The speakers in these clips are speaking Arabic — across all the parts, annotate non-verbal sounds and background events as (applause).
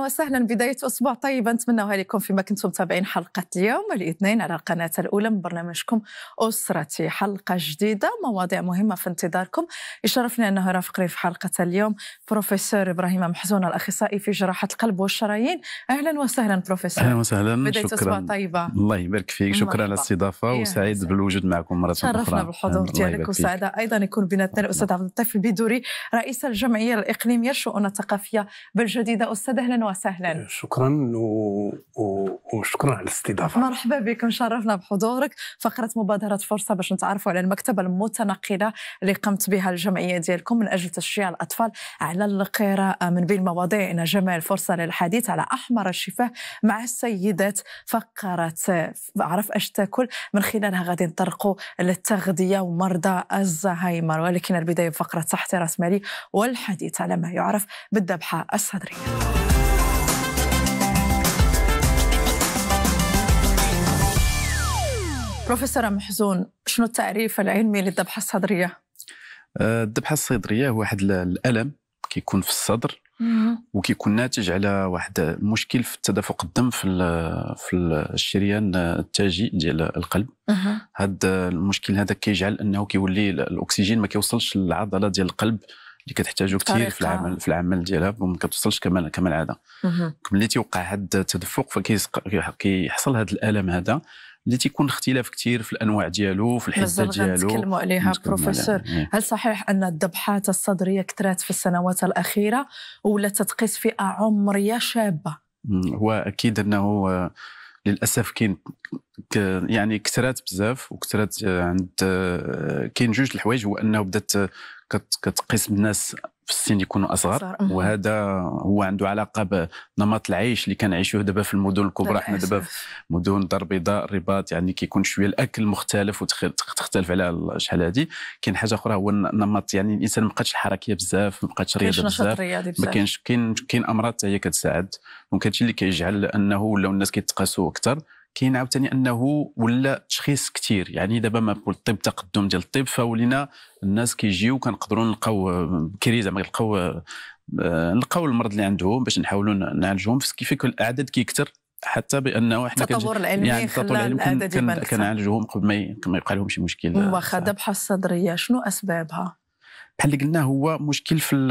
اهلا وسهلا بدايه اسبوع طيبة نتمنى لكم فيما كنتم متابعين حلقه اليوم الاثنين على القناه الاولى من برنامجكم اسرتي حلقه جديده مواضيع مهمه في انتظاركم يشرفني انه رافقني في حلقه اليوم بروفيسور ابراهيم محزون الاخصائي في جراحه القلب والشرايين اهلا وسهلا بروفيسور اهلا وسهلا بدايه شكرا. اسبوع طيبه الله يبارك فيك شكرا على الاستضافه إيه، وسعيد إيه. بالوجود معكم مره اخرى شرفنا بالحضور ديالك وسعاده ايضا يكون بيناتنا الاستاذ عبد الطيف البيدوري رئيس الجمعيه الاقليميه الشؤون الثقافيه بالجديده استاذ اهلا وسهلا إيه، شكرا و... و... وشكرا على الاستضافه مرحبا بكم شرفنا بحضورك فقره مبادره فرصه باش نتعرفوا على المكتبه المتنقله اللي قمت بها الجمعيه ديالكم من اجل تشجيع الاطفال على القراءه من بين مواضيعنا جمال فرصه للحديث على احمر الشفاه مع السيدات فقره عرف اش تاكل من خلالها غادي نطرقوا للتغذيه ومرضى الزهايمر ولكن البدايه بفقره تحت راس مالي والحديث على ما يعرف بالذبحه الصدريه بروفيسور محزون شنو التعريف العلمي للذبحه الصدريه؟ آه، الذبحه الصدريه هو واحد الالم كيكون في الصدر وكيكون ناتج على واحد المشكل في تدفق الدم في في الشريان التاجي ديال القلب هذا المشكل هذا كيجعل انه كيولي الاكسجين ما كيوصلش للعضله ديال القلب اللي كتحتاجو كثير في العمل في العمل ديالها وما كتوصلش كما كما العاده ملي تيوقع هذا التدفق فكيحصل هذا الالم هذا اللي تيكون اختلاف كثير في الانواع ديالو في الحده ديالو نتكلموا عليها بروفيسور هل صحيح ان الذبحات الصدريه كثرت في السنوات الاخيره ولا تتقيس فئه عمريه شابه هو اكيد انه آه، للاسف كاين يعني كثرات بزاف وكثرات آه، عند آه، كاين جوج الحوايج هو انه بدات كتقيس الناس في السن يكونوا اصغر أمم. وهذا هو عنده علاقه بنمط العيش اللي كنعيشوه دابا في المدن الكبرى حنا دابا في مدن الدار البيضاء الرباط يعني كيكون شويه الاكل مختلف وتختلف على شحال هذه كاين حاجه اخرى هو النمط يعني الانسان ما بقاش الحركيه بزاف ما بقاش رياضه بزاف ما كاينش كاين كاين امراض حتى هي كتساعد دونك هادشي اللي كيجعل انه ولاو الناس كيتقاسوا اكثر كاين عاوتاني انه ولا تشخيص كثير يعني دابا ما الطب تقدم ديال الطب فولينا الناس كيجيو كنقدروا نلقاو بكري زعما نلقاو آه، نلقاو المرض اللي عندهم باش نحاولوا كيف كيفاش الاعداد كيكثر حتى بانه احنا التطور العلمي يعني التطور العلمي كنعالجوهم قبل ما يبقى لهم شي مشكل واخا بحال الصدريه شنو اسبابها؟ بحال اللي قلنا هو مشكل في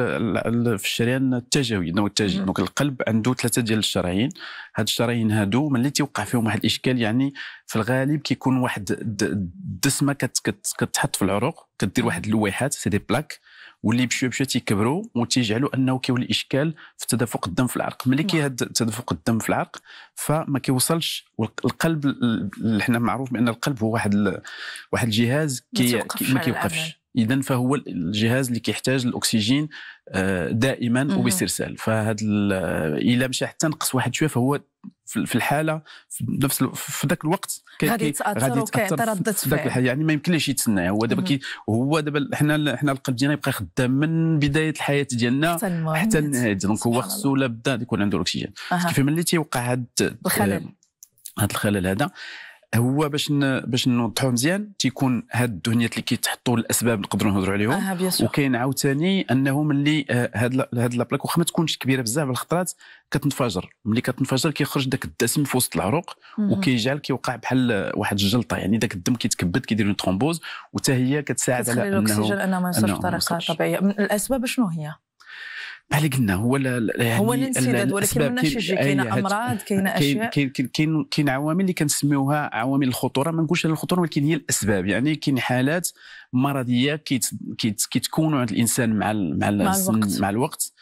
في الشريان التجوي نوع التاجي دونك القلب عنده ثلاثه ديال الشرايين هاد الشرايين هادو ملي تيوقع فيهم واحد الاشكال يعني في الغالب كيكون واحد الدسمه كتحط في العروق كدير واحد اللويحات سي دي بلاك واللي بشويه بشويه تيكبروا وتيجعلوا انه كيولي اشكال في تدفق الدم في العرق ملي نعم. كيهد تدفق الدم في العرق فما كيوصلش والقلب اللي حنا معروف بان القلب هو واحد واحد الجهاز كي ما كيوقفش اذا فهو الجهاز اللي كيحتاج الاكسجين آه، دائما وباسترسال فهاد الا مشى حتى نقص واحد شويه فهو في الحاله في نفس في ذاك الوقت غادي يتاثر غادي يتاثر ذاك الحاله يعني ما يمكنش يتسنى هو دابا هو دابا حنا حنا القلب ديالنا يبقى خدام من بدايه الحياه ديالنا حتى النهايه دونك هو خصو لا بدا يكون عنده الاكسجين كيف ملي تيوقع هاد الخلل آه، هاد الخلل هذا هو باش ن... باش نوضحوه مزيان تيكون هاد الدهنيات اللي كيتحطوا الاسباب نقدروا نهضروا عليهم آه وكاين عاوتاني انه ملي آه، هاد ل... هاد لابلاك واخا ما تكونش كبيره بزاف الخطرات كتنفجر ملي كتنفجر كيخرج داك الدسم في وسط العروق وكيجعل كيوقع بحال واحد الجلطه يعني داك الدم كيتكبد كيدير اون ترومبوز وتا هي كتساعد على انه الاكسجين انه ما يوصلش بطريقه طبيعيه الاسباب شنو هي؟ بحال قلنا هو يعني هو الانسداد ولكن ماشي كاين امراض كاين اشياء كاين كاين كاين عوامل اللي كنسميوها عوامل الخطوره ما نقولش الخطوره ولكن هي الاسباب يعني كاين حالات مرضيه كيتكونوا كيت كيتكونوا عند الانسان مع الـ مع, الـ مع الوقت مع الوقت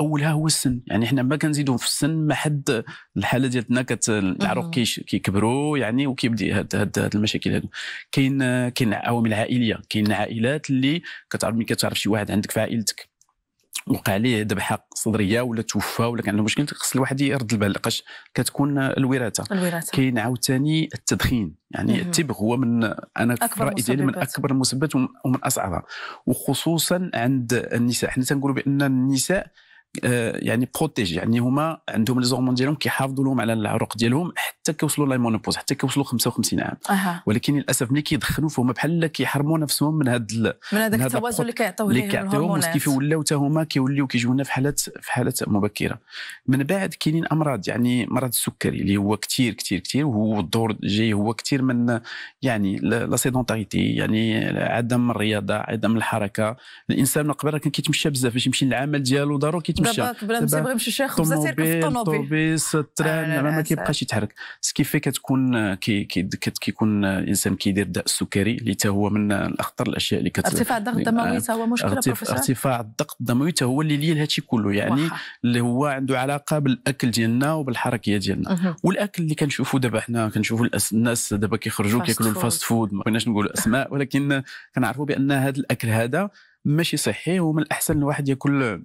اولها هو السن يعني حنا ما كنزيدوا في السن ما حد الحاله ديالنا كت العروق كيكبروا يعني وكيبدي هاد, هاد, هاد المشاكل هادو كاين كاين عوامل عائليه كاين عائلات اللي كتعرف ملي كتعرف شي واحد عندك في عائلتك وقع ليه ذبحه صدريه ولا توفى ولا كان عنده مشكل خص الواحد يرد البال لقاش كتكون الوراثه الوراثه كاين عاوتاني التدخين يعني التبغ هو من انا اكبر الراي ديالي من اكبر المسببات ومن اصعبها وخصوصا عند النساء حنا تنقولوا بان النساء آه، يعني بروتيج يعني هما عندهم زورمون ديالهم كيحافظوا لهم على العروق ديالهم حتى كيوصلوا لا حتى كيوصلوا 55 عام أه. ولكن للاسف ملي كيدخلوا فهم بحال كيحرموا نفسهم من هذا ال... من هذاك التوازن اللي كيعطيوه اللي كيعطيوهم كيف ولاو حتى هما كيوليو كيجيونا في حالات في حالات مبكره من بعد كاينين امراض يعني مرض السكري اللي هو كثير كثير كثير وهو الدور جاي هو كثير من يعني لا سيدونتاريتي يعني عدم الرياضه عدم الحركه الانسان من قبل كان كيتمشى بزاف باش يمشي للعمل ديالو ضروري تمشى في الطوموبيل زعما ما كيبقاش يتحرك سكيفي كتكون كي كيكون الانسان كيدير داء السكري اللي حتى هو من اخطر الاشياء اللي كت ارتفاع الضغط الدموي حتى آه، هو مشكله بروفيسور ارتفاع الضغط الدموي حتى هو اللي ليه هادشي كله يعني اللي هو عنده علاقه بالاكل ديالنا وبالحركيه ديالنا والاكل اللي كنشوفوا دابا حنا كنشوفوا الناس دابا كيخرجوا كياكلوا الفاست فود ما بغيناش نقولوا اسماء ولكن كنعرفوا بان هذا الاكل هذا ماشي صحي ومن الاحسن الواحد ياكل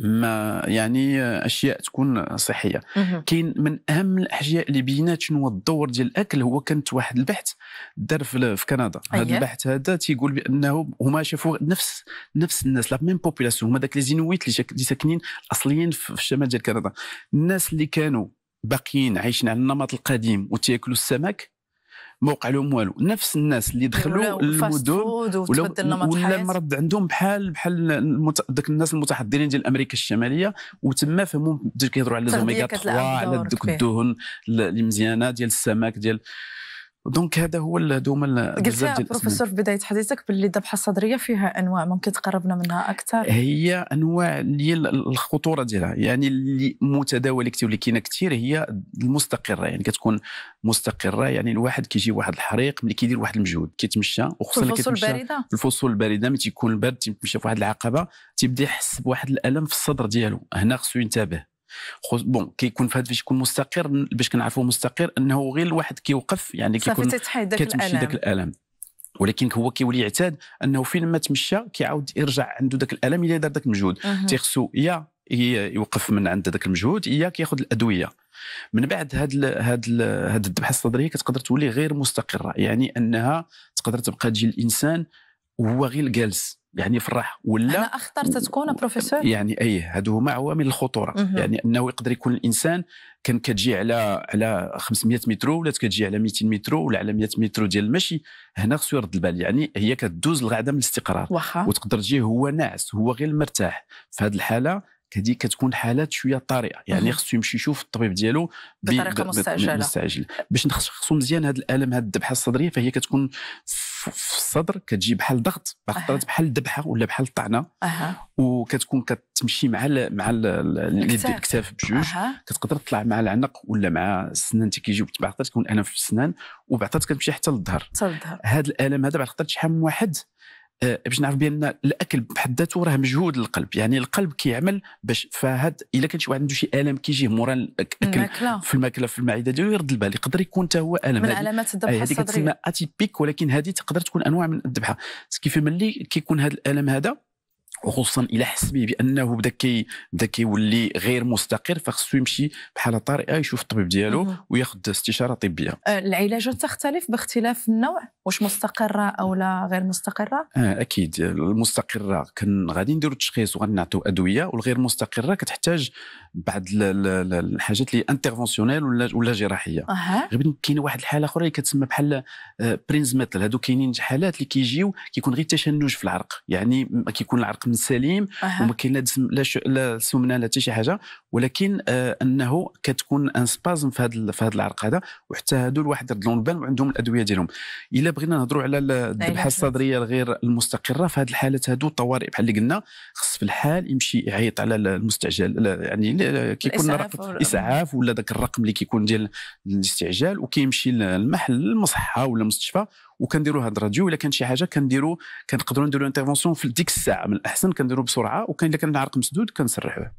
ما يعني اشياء تكون صحيه كاين من اهم الاشياء اللي بينات شنو الدور ديال الاكل هو كانت واحد البحث دار في, كندا أيه. هذا البحث هذا تيقول بانه هما شافوا نفس نفس الناس لا ميم بوبولاسيون هما داك لي زينويت اللي ساكنين الاصليين في الشمال ديال كندا الناس اللي كانوا باقيين عايشين على النمط القديم وتياكلوا السمك ما وقع لهم والو نفس الناس اللي دخلوا للمدن ولا, ولا مرض عندهم بحال بحال المت... داك الناس المتحضرين ديال امريكا الشماليه وتما فهموا كيهضروا على زوميغا 3 على دوك الدهن المزيانه ديال السمك ديال دونك هذا هو الدوما قلت بروفيسور في بدايه حديثك باللي الذبحه الصدريه فيها انواع ممكن تقربنا منها اكثر هي انواع اللي الخطوره ديالها يعني اللي متداوله كثير اللي كاينه كثير هي المستقره يعني كتكون مستقره يعني الواحد كيجي واحد الحريق ملي كيدير واحد المجهود كيتمشى وخصوصا الفصول الفصول البارده الفصول البارده ملي تيكون البرد تيمشى في واحد العقبه تيبدا يحس بواحد الالم في الصدر ديالو هنا خصو ينتبه بون كيكون في هذا الفيش يكون مستقر باش كنعرفوه مستقر انه غير الواحد كيوقف يعني كيكون كتمشي ذاك الالم ولكن هو كيولي يعتاد انه فين ما تمشى كيعاود يرجع عنده ذاك الالم الا دار ذاك المجهود تيخصو يا يوقف من عند ذاك المجهود يا كياخذ الادويه من بعد هاد الـ هاد الـ هاد الذبحه الصدريه كتقدر تولي غير مستقره يعني انها تقدر تبقى تجي الانسان وهو غير جالس يعني في الراحه ولا انا اخترت تكون بروفيسور يعني اي هادو هما عوامل الخطوره مهم. يعني انه يقدر يكون الانسان كان كتجي على على 500 متر ولا كتجي على 200 متر ولا على 100 متر ديال المشي هنا خصو يرد البال يعني هي كدوز لعدم الاستقرار وحا. وتقدر تجي هو ناعس هو غير مرتاح في هذه الحاله هذه كتكون حالات شويه طارئه يعني خصو يمشي يشوف الطبيب ديالو بطريقه مستعجله مستعجله باش نخصو مزيان هذا الالم هذا الذبحه الصدريه فهي كتكون في الصدر كتجي بحال ضغط بعض بحال ذبحه ولا بحال الطعنه وكتكون كتمشي مع ال مع الاكتاف بجوج كتقدر تطلع مع العنق ولا مع السنان تيجيو بعض تكون الم في السنان وبعض كتمشي حتى للظهر هذا الالم هذا بعد خاطر شحال من واحد آه، باش نعرف بان الاكل بحد ذاته راه مجهود للقلب يعني القلب كيعمل باش فهاد الا كان شي واحد عنده شي الم كيجيه مورا الاكل في الماكله في المعده ديالو يرد البال يقدر يكون حتى هو الم من علامات الذبحه آه، الصدريه هذه كتسمى اتيبيك ولكن هذه تقدر تكون انواع من الذبحه كيف ملي كيكون هذا الالم هذا وخصوصا الى حس به بانه بدا كي بدا كيولي غير مستقر فخصو يمشي بحال طارئه يشوف الطبيب ديالو وياخذ استشاره طبيه أه، العلاجات تختلف باختلاف النوع واش مستقره او لا غير مستقره آه اكيد المستقره كن غادي نديرو التشخيص وغنعطيو ادويه والغير مستقره كتحتاج بعض الحاجات اللي انترفونسيونيل ولا ولا جراحيه أه. غير كاين واحد الحاله اخرى اللي كتسمى بحال برينز أه، ميتل هادو كاينين حالات اللي كيجيو كيكون غير تشنج في العرق يعني كيكون العرق جسم سليم أه. وما كاين لا لا, ش... لا سمنه لا حتى شي حاجه ولكن آه انه كتكون ان سبازم في هذا في هذا العرق هذا وحتى هذو الواحد يرد لهم البال وعندهم الادويه ديالهم الا بغينا نهضروا على أيوة، الذبحه الصدريه الغير المستقره في هذه الحالات هذو الطوارئ بحال اللي قلنا خص في الحال يمشي يعيط على المستعجل يعني كيكون الاسعاف اسعاف ولا ذاك الرقم اللي كيكون ديال الاستعجال وكيمشي للمحل المصحه ولا المستشفى وكنديروا هاد الراديو الا كان شي حاجه كنديروا كنقدروا نديروا انترفونسيون في ديك الساعه من الاحسن كنديروا بسرعه وكان الا كان العرق مسدود كنسرحوه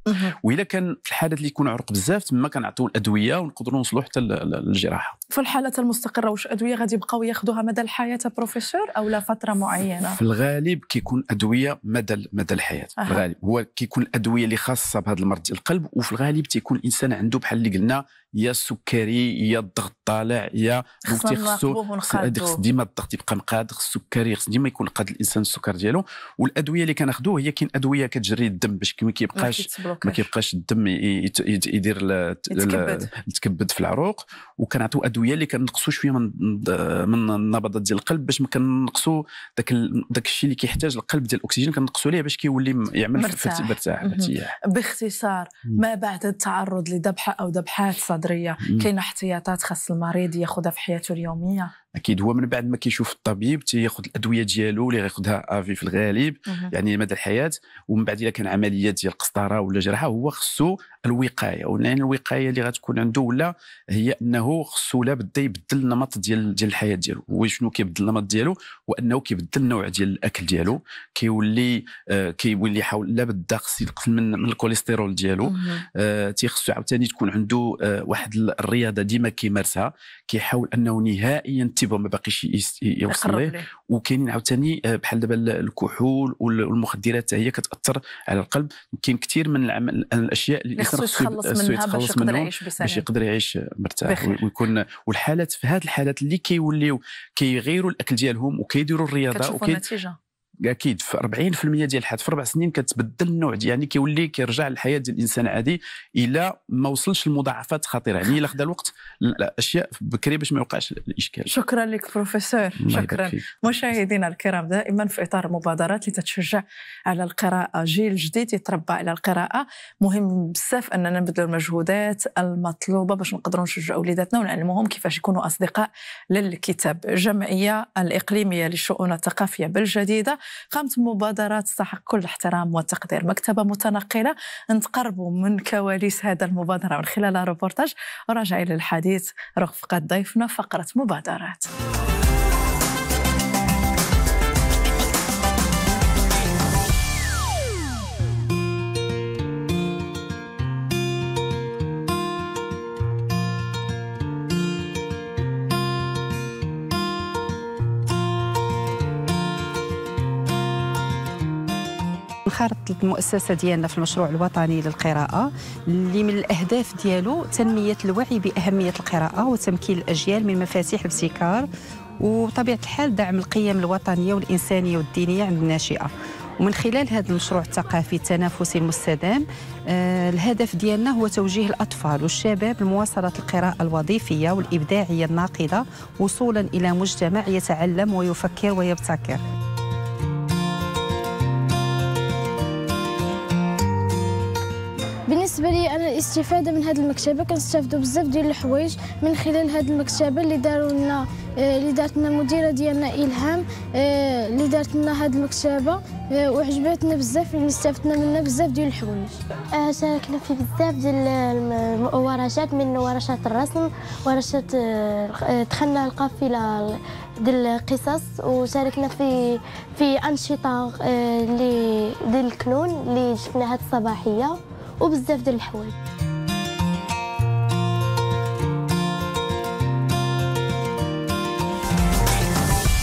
والا كان في الحالات اللي يكون عرق بزاف تما كنعطيو الادويه ونقدروا نوصلوا حتى للجراحه في الحالات المستقره واش ادويه غادي يبقاو ياخذوها مدى الحياه بروفيسور او لا فتره معينه في الغالب كيكون ادويه مدى مدى الحياه أه. الغالب هو كيكون الادويه اللي خاصه بهذا المرض القلب وفي الغالب تيكون الانسان عنده بحال اللي قلنا يا السكري يا الضغط طالع يا وقتي خصو خص ديما الضغط يبقى مقاد خص السكري خص ديما يكون قاد الانسان السكر ديالو والادويه اللي كناخذوه هي كاين ادويه كتجري الدم باش ما كيبقاش ما كيبقاش الدم يدير يتكبد في العروق وكنعطيو ادويه اللي كنقصوا شويه من من النبضات ديال القلب باش ما كنقصوا داك داك الشيء اللي كيحتاج القلب ديال الاكسجين كنقصوا ليه باش كيولي يعمل مرتاح مرتاح باختصار ما بعد التعرض لذبحه او ذبحات النظريه كاينه احتياطات خاص المريض ياخذها في حياته اليوميه اكيد هو من بعد ما كيشوف الطبيب تياخذ الادويه ديالو اللي غياخذها افي في الغالب يعني مدى الحياه ومن بعد الا كان عمليات ديال قسطره ولا جراحه هو خصو الوقايه ولان يعني الوقايه اللي غتكون عنده ولا هي انه خصو لا بدا يبدل النمط ديال ديال الحياه ديالو هو شنو كيبدل النمط ديالو وانه كيبدل النوع ديال الاكل ديالو كيولي آه كيولي يحاول لا بدا خص يقتل من, من الكوليسترول ديالو آه تيخصو عاوتاني تكون عنده آه واحد الرياضه ديما كيمارسها كيحاول انه نهائيا تيبو ما باقيش يوصل ليه وكاينين عاوتاني آه، بحال دابا الكحول والمخدرات حتى هي كتاثر على القلب كاين كثير من الاشياء اللي خصو يتخلص آه، منها باش يقدر يعيش مرتاح ويكون والحالات في هذه الحالات اللي كيوليو كيغيروا الاكل ديالهم وكيديروا الرياضه وكي اكيد في 40% ديال الحياه في اربع سنين كتبدل النوع يعني كيولي كيرجع للحياه ديال الانسان عادي الا ما وصلش لمضاعفات خطيره يعني الا خدا الوقت الاشياء بكري باش ما يوقعش الاشكال شكرا لك بروفيسور شكرا مشاهدينا الكرام دائما في اطار مبادرات لتتشجع على القراءه جيل جديد يتربى على القراءه مهم بزاف اننا نبذلوا المجهودات المطلوبه باش نقدروا نشجعوا وليداتنا ونعلموهم كيفاش يكونوا اصدقاء للكتاب الجمعيه الاقليميه للشؤون الثقافيه بالجديده قامت بمبادرات تستحق كل الاحترام والتقدير مكتبة متنقلة نتقربوا من كواليس هذا المبادرة من خلال الروبورتاج راجع إلى الحديث رفقة ضيفنا فقرة مبادرات خرط المؤسسه ديالنا في المشروع الوطني للقراءه اللي من الاهداف ديالو تنميه الوعي باهميه القراءه وتمكين الاجيال من مفاتيح الابتكار وطبيعه الحال دعم القيم الوطنيه والانسانيه والدينيه عند الناشئه ومن خلال هذا المشروع الثقافي التنافسي المستدام آه الهدف ديالنا هو توجيه الاطفال والشباب لمواصله القراءه الوظيفيه والابداعيه الناقده وصولا الى مجتمع يتعلم ويفكر ويبتكر بالنسبه لي انا الاستفاده من هذه المكتبه كنستافدوا بزاف ديال الحوايج من خلال هذه المكتبه اللي داروا لنا آه، اللي دارت لنا المديره ديالنا الهام آه، اللي دارت لنا هذه المكتبه آه، وعجبتنا بزاف اللي يعني استفدنا منها بزاف ديال الحوايج شاركنا في بزاف ديال الورشات من ورشات الرسم ورشات دخلنا القافله ديال القصص وشاركنا في في انشطه اللي ديال الكنون اللي شفناها الصباحيه وبزاف ديال الحوايج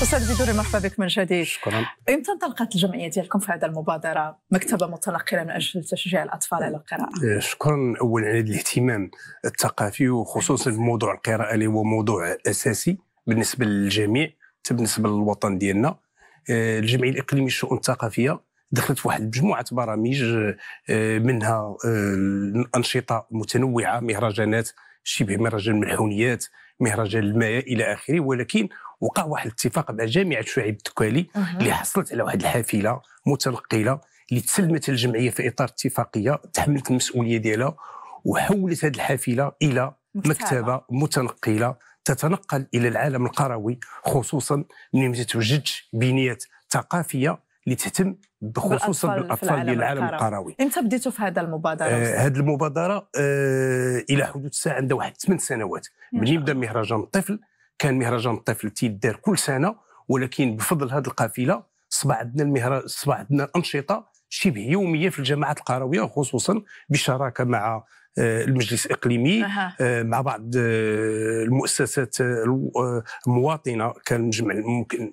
استاذ بدوري مرحبا بك من جديد شكرا امتى انطلقت الجمعيه ديالكم في هذه المبادره مكتبه متنقله من اجل تشجيع الاطفال على القراءه إيه، شكرا اولا على الاهتمام الثقافي وخصوصا بموضوع القراءه اللي هو موضوع اساسي بالنسبه للجميع حتى بالنسبه للوطن ديالنا إيه، الجمعيه الاقليميه للشؤون الثقافيه دخلت واحد مجموعه برامج آه، منها آه، انشطه متنوعه مهرجانات شبه مهرجان الملحونيات مهرجان الماء الى اخره ولكن وقع واحد الاتفاق مع جامعه شعيب التكالي اللي حصلت على واحد الحافله متنقله اللي تسلمت الجمعيه في اطار اتفاقيه تحملت المسؤوليه ديالها وحولت هذه الحافله الى مكتبه متنقله تتنقل الى العالم القروي خصوصا من ما تتوجدش بنيه ثقافيه اللي تهتم بخصوصا بالاطفال ديال العالم القروي امتى بديتوا في هذا المبادره آه هذه المبادره آه الى حدود الساعه عندها واحد 8 سنوات ملي بدا مهرجان الطفل كان مهرجان الطفل تيدار كل سنه ولكن بفضل هذه القافله صبع عندنا المهرج عندنا الانشطه شبه يوميه في الجامعات القرويه خصوصا بالشراكه مع آه، المجلس الاقليمي آه، مع بعض آه، المؤسسات المواطنه كان مجمع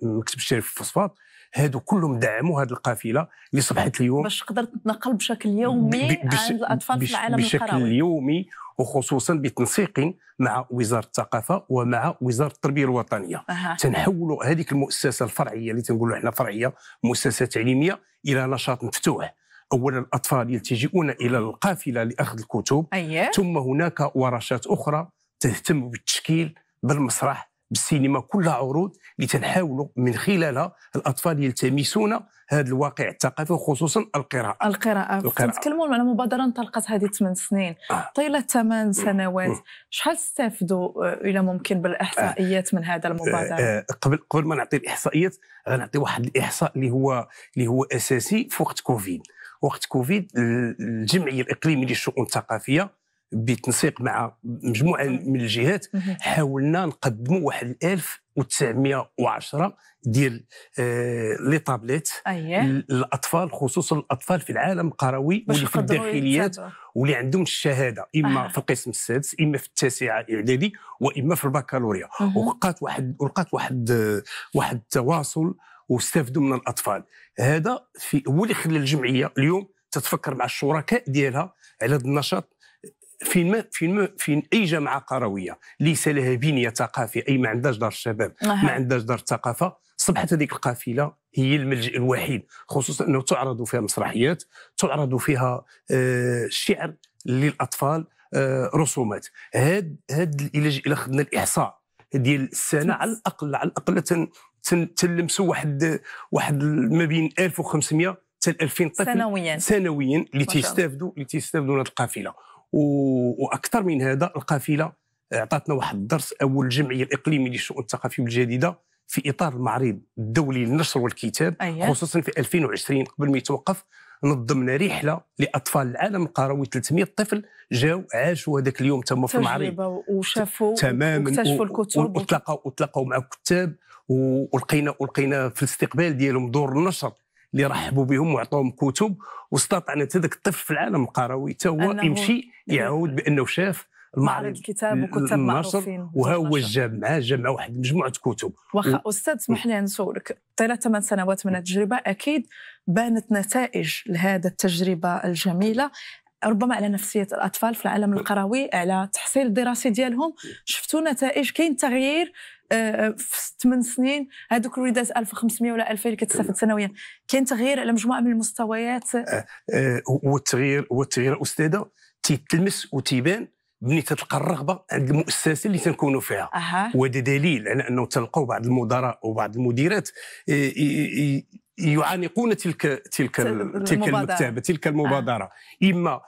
مكتب الشريف الفوسفات هادو كلهم دعموا هذه القافله اللي صبحت اليوم باش تقدر تتنقل بشكل يومي بش الاطفال بش في العالم بشكل القروي. يومي وخصوصا بتنسيق مع وزاره الثقافه ومع وزاره التربيه الوطنيه أه. تنحولوا هذيك المؤسسه الفرعيه اللي تنقولوا احنا فرعيه مؤسسه تعليميه الى نشاط مفتوح اولا الاطفال يلتجئون الى القافله لاخذ الكتب أيه. ثم هناك ورشات اخرى تهتم بالتشكيل بالمسرح بالسينما كلها عروض اللي تنحاولوا من خلالها الاطفال يلتمسون هذا الواقع الثقافي وخصوصا القراءه القراءه, القراءة. تتكلمون على مبادره انطلقت هذه 8 سنين آه. طيله 8 سنوات شحال استفدوا الى ممكن بالاحصائيات آه. من هذا المبادره آه،, آه. قبل قبل ما نعطي الاحصائيات غنعطي واحد الاحصاء اللي هو اللي هو اساسي في وقت كوفيد وقت كوفيد الجمعيه الاقليميه للشؤون الثقافيه بتنسيق مع مجموعه من الجهات حاولنا نقدموا واحد 1910 ديال آه، لي طابليت أيه. للاطفال خصوصا الاطفال في العالم القروي واللي في الداخليات واللي عندهم الشهاده اما آه. في القسم السادس اما في التاسعه الاعدادي واما في البكالوريا ولقات واحد ولقات واحد آه، واحد التواصل واستافدوا من الاطفال هذا في هو اللي خلى الجمعيه اليوم تتفكر مع الشركاء ديالها على هذا النشاط في الم... في الم... في اي جامعه قرويه ليس لها بنيه ثقافيه اي ما عندهاش دار الشباب ما عندهاش دار الثقافه اصبحت هذيك القافله هي الملجا الوحيد خصوصا انه تعرض فيها مسرحيات تعرض فيها آه، شعر للاطفال آه، رسومات هاد هاد الى خدنا الاحصاء ديال السنه على الاقل على الاقل تن... تن... تنلمسوا واحد واحد ما بين 1500 حتى 2000 طفل سنويا سنويا اللي تيستافدوا اللي تيستافدوا من هذه القافله واكثر من هذا القافله اعطتنا واحد الدرس اول الجمعيه الاقليميه للشؤون الثقافيه الجديده في اطار المعرض الدولي للنشر والكتاب أيه. خصوصا في 2020 قبل ما يتوقف نظمنا رحله لاطفال العالم القروي 300 طفل جاو عاشوا هذاك اليوم تما في المعرض وشافوا تماما واكتشفوا الكتب وتلاقوا وتلاقوا مع كتاب ولقينا ولقينا في الاستقبال ديالهم دور النشر اللي رحبوا بهم وعطوهم كتب واستطعنا حتى الطفل في العالم القروي حتى هو يمشي إيه. يعود بانه شاف معرض الكتاب وكتاب معروفين وها هو جاب معاه جاب معاه واحد مجموعه كتب واخا و... استاذ اسمح لي نسولك طيله ثمان سنوات من التجربه اكيد بانت نتائج لهذا التجربه الجميله ربما على نفسيه الاطفال في العالم أه. القروي على التحصيل الدراسي ديالهم شفتوا نتائج كاين تغيير آه، في 8 سنين هذوك الوليدات 1500 ولا 2000 اللي كتستافد سنويا كاين تغيير على مجموعه من المستويات آه، آه، والتغيير والتغيير استاذه تيتلمس وتيبان ملي تتلقى الرغبه عند المؤسسه اللي تنكونوا فيها أه. وهذا دليل على انه تلقوا بعض المدراء وبعض المديرات يعانقون تلك تلك تلك المكتبه تلك المبادره أه. اما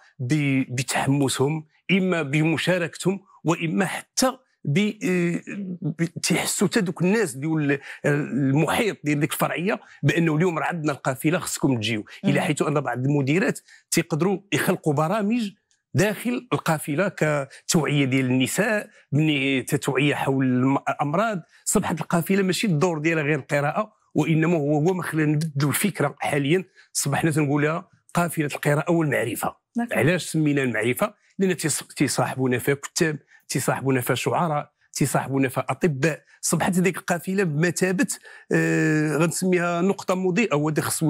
بتحمسهم اما بمشاركتهم واما حتى آه، تيحسوا حتى دوك الناس ديال آه، المحيط ديال ديك الفرعيه بانه اليوم راه عندنا القافله خصكم تجيو الى حيث ان بعض المديرات تيقدروا يخلقوا برامج داخل القافله كتوعيه ديال النساء من توعيه حول الامراض صبحت القافله ماشي الدور ديالها غير القراءه وانما هو هو ما خلينا نبدلوا الفكره حاليا صبحنا تنقولها قافله القراءه والمعرفه نعم. علاش سمينا المعرفه لان تيصاحبونا فيها كتاب شعراء تيصاحبونا فيها اطباء صبحت هذيك القافله بمثابه آه غنسميها نقطه مضيئه وهذا خص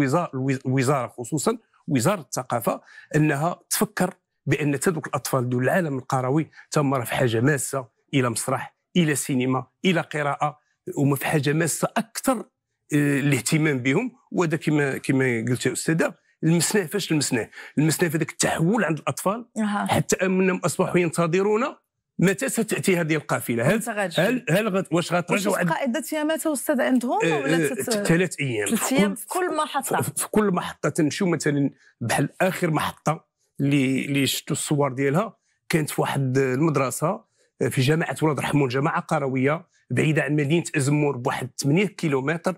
الوزاره خصوصا وزاره الثقافه انها تفكر بان تذوك الاطفال دول العالم القروي تم في حاجه ماسه الى مسرح الى سينما الى قراءه هما في حاجه ماسه اكثر آه، الاهتمام بهم وهذا كما كما قلت استاذه لمسناه فاش لمسناه لمسناه في ذاك التحول عند الاطفال حتى انهم اصبحوا ينتظرون متى ستاتي هذه القافله؟ هل هل هل هل غترجع؟ واش تبقى عدة عد... متى استاذ عندهم آه، ولا ثلاث آه، ايام ثلاث ايام في كل محطه في كل محطه تنمشيو مثلا بحال اخر محطه اللي اللي شفتوا الصور ديالها كانت في واحد المدرسه آه، في جامعه ولاد رحمون جماعه قرويه بعيده عن مدينه ازمور بواحد 8 كيلومتر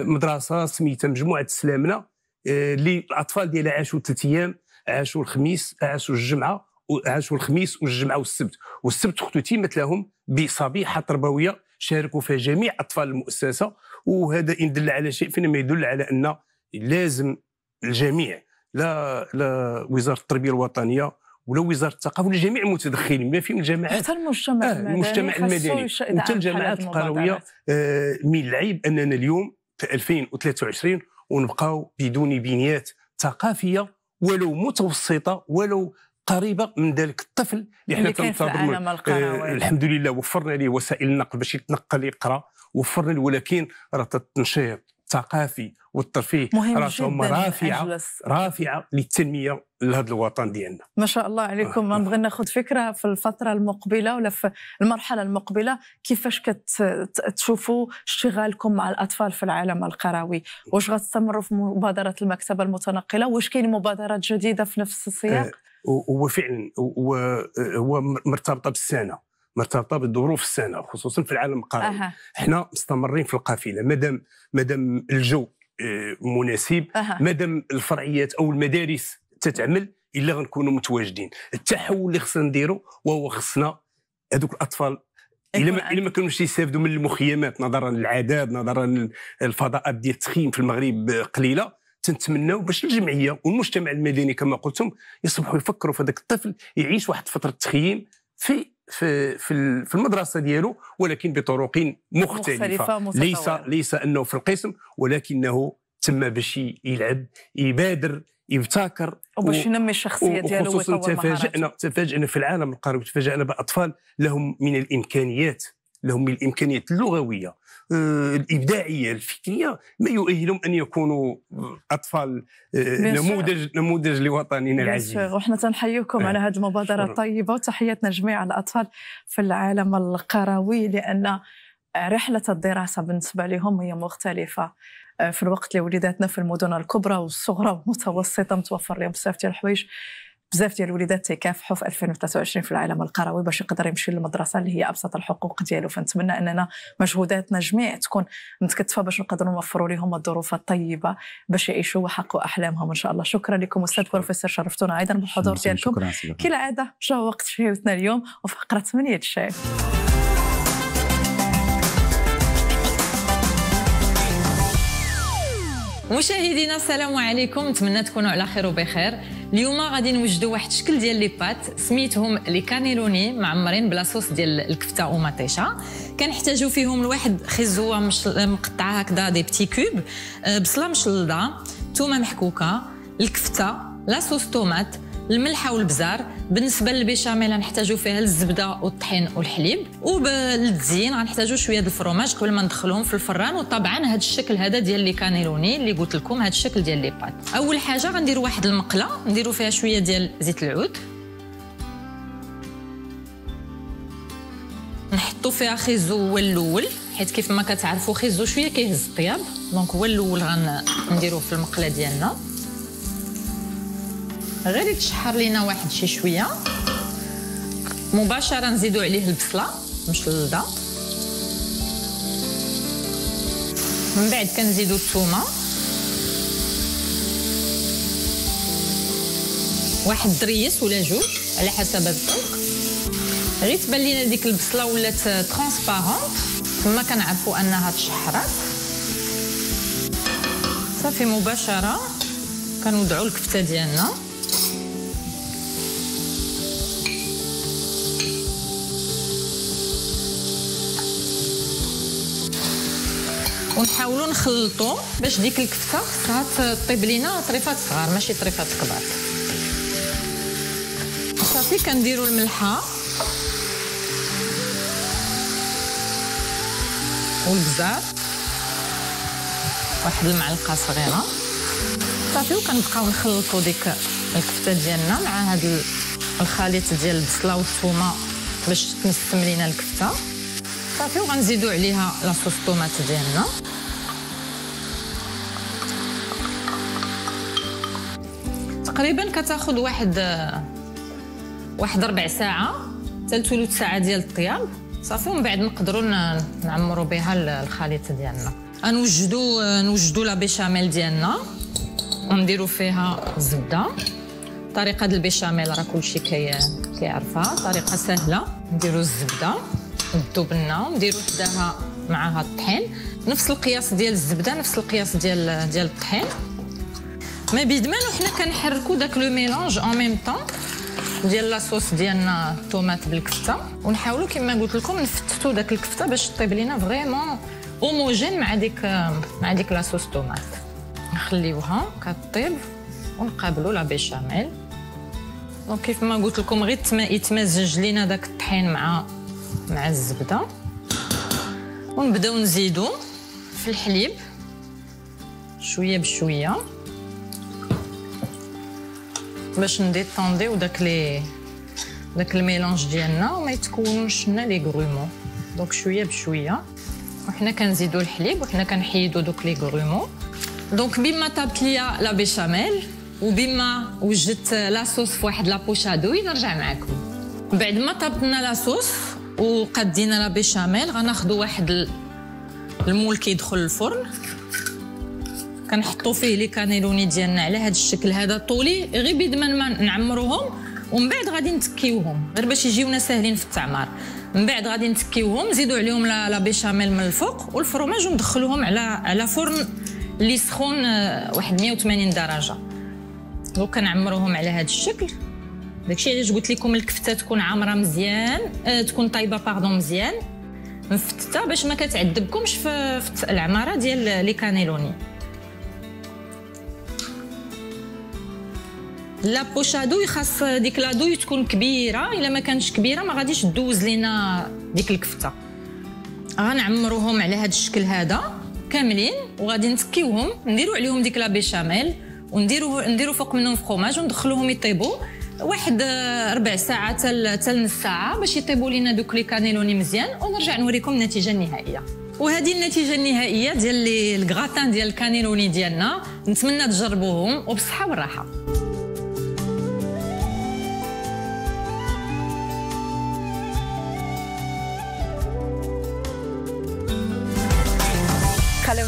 مدرسه سميتها مجموعه سلامنا اللي الاطفال ديالها عاشوا ثلاث ايام عاشوا الخميس عاشوا الجمعه وعاشوا الخميس والجمعه والسبت والسبت اختو تيمت لهم بصبيحه تربويه شاركوا فيها جميع اطفال المؤسسه وهذا ان دل على شيء ما يدل على ان لازم الجميع لا لا وزاره التربيه الوطنيه ولا وزاره الثقافه ولا جميع المتدخلين بما فيهم الجماعات حتى المجتمع آه المدني المجتمع المدني حتى الجماعات القرويه آه من العيب اننا اليوم في 2023 ونبقاو بدون بنيات ثقافيه ولو متوسطه ولو قريبه من ذلك الطفل اللي حنا تنتظروا آه الحمد لله وفرنا ليه وسائل النقل باش يتنقل يقرا وفرنا له ولكن راه التنشيط الثقافي والترفيه مهم رافعه رافعه للتنميه لهذا الوطن ديالنا ما شاء الله عليكم آه. نبغي ناخذ فكره في الفتره المقبله ولا في المرحله المقبله كيفاش كتشوفوا اشتغالكم مع الاطفال في العالم القروي واش غتستمروا في مبادره المكتبه المتنقله واش كاين مبادرات جديده في نفس السياق آه هو فعلا هو مرتبطه بالسنه مرتبطه بظروف السنه خصوصا في العالم القاري أه. حنا مستمرين في القافله مادام مادام الجو آه، مناسب أه. مادام الفرعيات او المدارس تتعمل الا غنكونوا متواجدين التحول اللي خصنا نديرو وهو خصنا هذوك الاطفال الا ما الا ما كانوش يستافدوا من المخيمات نظرا للعذاب نظرا للفضاءات ديال التخييم في المغرب قليله تنتمناو باش الجمعيه والمجتمع المدني كما قلتم يصبحوا يفكروا في هذاك الطفل يعيش واحد فتره تخييم في في في في المدرسه ديالو ولكن بطرق مختلفه, مختلفة ليس ليس انه في القسم ولكنه تم باش يلعب يبادر يبتكر وباش ينمي الشخصيه ديالو وخصوصا تفاجئنا تفاجئنا في العالم القاري تفاجئنا باطفال لهم من الامكانيات لهم الامكانيات اللغويه آه، الابداعيه الفكريه ما يؤهلهم ان يكونوا اطفال آه، نموذج نموذج لوطننا العزيز وحنا تنحيوكم آه. على هذه المبادره الطيبه وتحياتنا لجميع الاطفال في العالم القروي لان رحله الدراسه بالنسبه لهم هي مختلفه في الوقت اللي وليداتنا في المدن الكبرى والصغرى والمتوسطه متوفر لهم بزاف ديال الحوايج بزاف ديال الوليدات تيكافحوا في 2023 في العالم القروي باش يقدر يمشي للمدرسه اللي هي ابسط الحقوق ديالو فنتمنى اننا مجهوداتنا جميع تكون متكتفه باش نقدروا نوفروا لهم الظروف الطيبه باش يعيشوا ويحققوا احلامهم ان شاء الله شكرا لكم استاذ بروفيسور شرفتونا ايضا بالحضور ديالكم كالعاده جا وقت شهوتنا اليوم وفقره 8 الشاي مشاهدينا السلام عليكم نتمنى تكونوا على خير وبخير اليوم غادي نوجدوا واحد الشكل ديال لي بات سميتهم لي كانيلوني معمرين بلا صوص ديال الكفته ومطيشه كنحتاجوا فيهم لواحد خيزوه مشل... مقطعه هكذا دي بتي كوب آه، بصله مشلده ثومه محكوكه الكفته لا صوص طوماط الملحه والبزار بالنسبه للبيشاميل غنحتاجو فيها الزبده والطحين والحليب وبالتزيين غنحتاجو شويه د الفرماج قبل ما ندخلهم في الفران وطبعا هذا الشكل هذا ديال لي كانيلوني اللي قلت لكم هذا الشكل ديال لي بات اول حاجه غندير واحد المقله نديرو فيها شويه ديال زيت العود نحطو فيها خيزو هو الاول حيت كيف ما كتعرفوا خيزو شويه كيهز الطياب دونك هو الاول غنديروه في المقله ديالنا غير يتشحر لينا واحد شي شويه مباشره نزيدو عليه البصله مشلده من بعد كنزيدو الثومه واحد دريس ولا جوج على حسب الذوق غير تبان لينا ديك البصله ولات ترونسبارونت تما كنعرفوا انها تشحرات صافي مباشره كنوضعوا الكفته ديالنا ونحاولوا نخلطوا باش ديك الكفته خاصها تطيب لينا طريفات صغار ماشي طريفات كبار صافي كنديروا الملحه والبزار واحد المعلقه صغيره صافي وكنبقاو نخلطوا ديك الكفته ديالنا مع هاد الخليط ديال البصله والثومه باش تنسم لينا الكفته صافي وغنزيدو عليها لاصوص طوماط ديالنا تقريبا كتاخد واحد واحد ربع ساعه حتى ثلث ساعه ديال الطياب صافي ومن بعد نقدروا نعمروا بها الخليط ديالنا غنوجدوا نوجدو لا بيشاميل ديالنا ونديرو فيها الزبده طريقه ديال البيشاميل راه كلشي كيعرفها طريقه سهله نديرو الزبده الدبنه نديرو حداها معاها الطحين نفس القياس ديال الزبده نفس القياس ديال ديال الطحين ما بيد ما وحنا كنحركو داك لو ميلونج اون ميم طون ديال لاصوص ديالنا الطوماط بالكفته ونحاولوا كما قلت لكم نفتتو داك الكفته باش طيب لينا فريمون اوموجين مع ديك مع ديك لاصوص طوماط نخليوها كطيب ونقابلوا لا بيشاميل دونك كيف ما قلت لكم غير يتمزج لينا داك الطحين مع مع الزبده ونبداو نزيدو في الحليب شويه بشويه باش نديطونديو داك لي داك الميلانج ديالنا وما يتكونوش لنا لي غرومون دونك شويه بشويه وحنا كنزيدو الحليب وحنا كنحيدو دوك لي غرومون دونك بما طابت ليا لا بيشاميل وبما وجدت لاصوص في واحد لابوشادو نرجع معكم بعد ما طابت لنا لاصوص وقدينا لا بيشاميل غناخدو واحد المول كيدخل الفرن كنحطو فيه لي كانيلوني ديالنا على هذا الشكل هذا طولي غير بيد ما نعمروهم ومن بعد غادي نتكيوهم غير باش يجيونا ساهلين في التعمار من بعد غادي نتكيوهم نزيدو عليهم لا بيشاميل من الفوق والفرماج وندخلوهم على على فرن اللي سخون آه، واحد 180 درجه دونك كنعمروهم على هذا الشكل داكشي علاش قلت لكم الكفته تكون عامره مزيان آه تكون طايبه باردون مزيان مفتته باش ما كتعذبكمش في, العماره ديال لي كانيلوني لابوشادو خاص ديك لادوي تكون كبيره الا ما كانش كبيره ما غاديش دوز لينا ديك الكفته غنعمروهم على هذا الشكل هذا كاملين وغادي نتكيوهم نديرو عليهم ديك لا بيشاميل ونديرو نديرو فوق منهم فخوماج وندخلوهم يطيبوا واحد آه، ربع ساعه تل تل نص ساعه باش يطيبوا لينا دوك لي كانيلوني مزيان ونرجع نوريكم النتيجه النهائيه وهذه النتيجه النهائيه ديال الكغاتان ديال الكانيلوني ديالنا نتمنى تجربوهم وبالصحه والراحه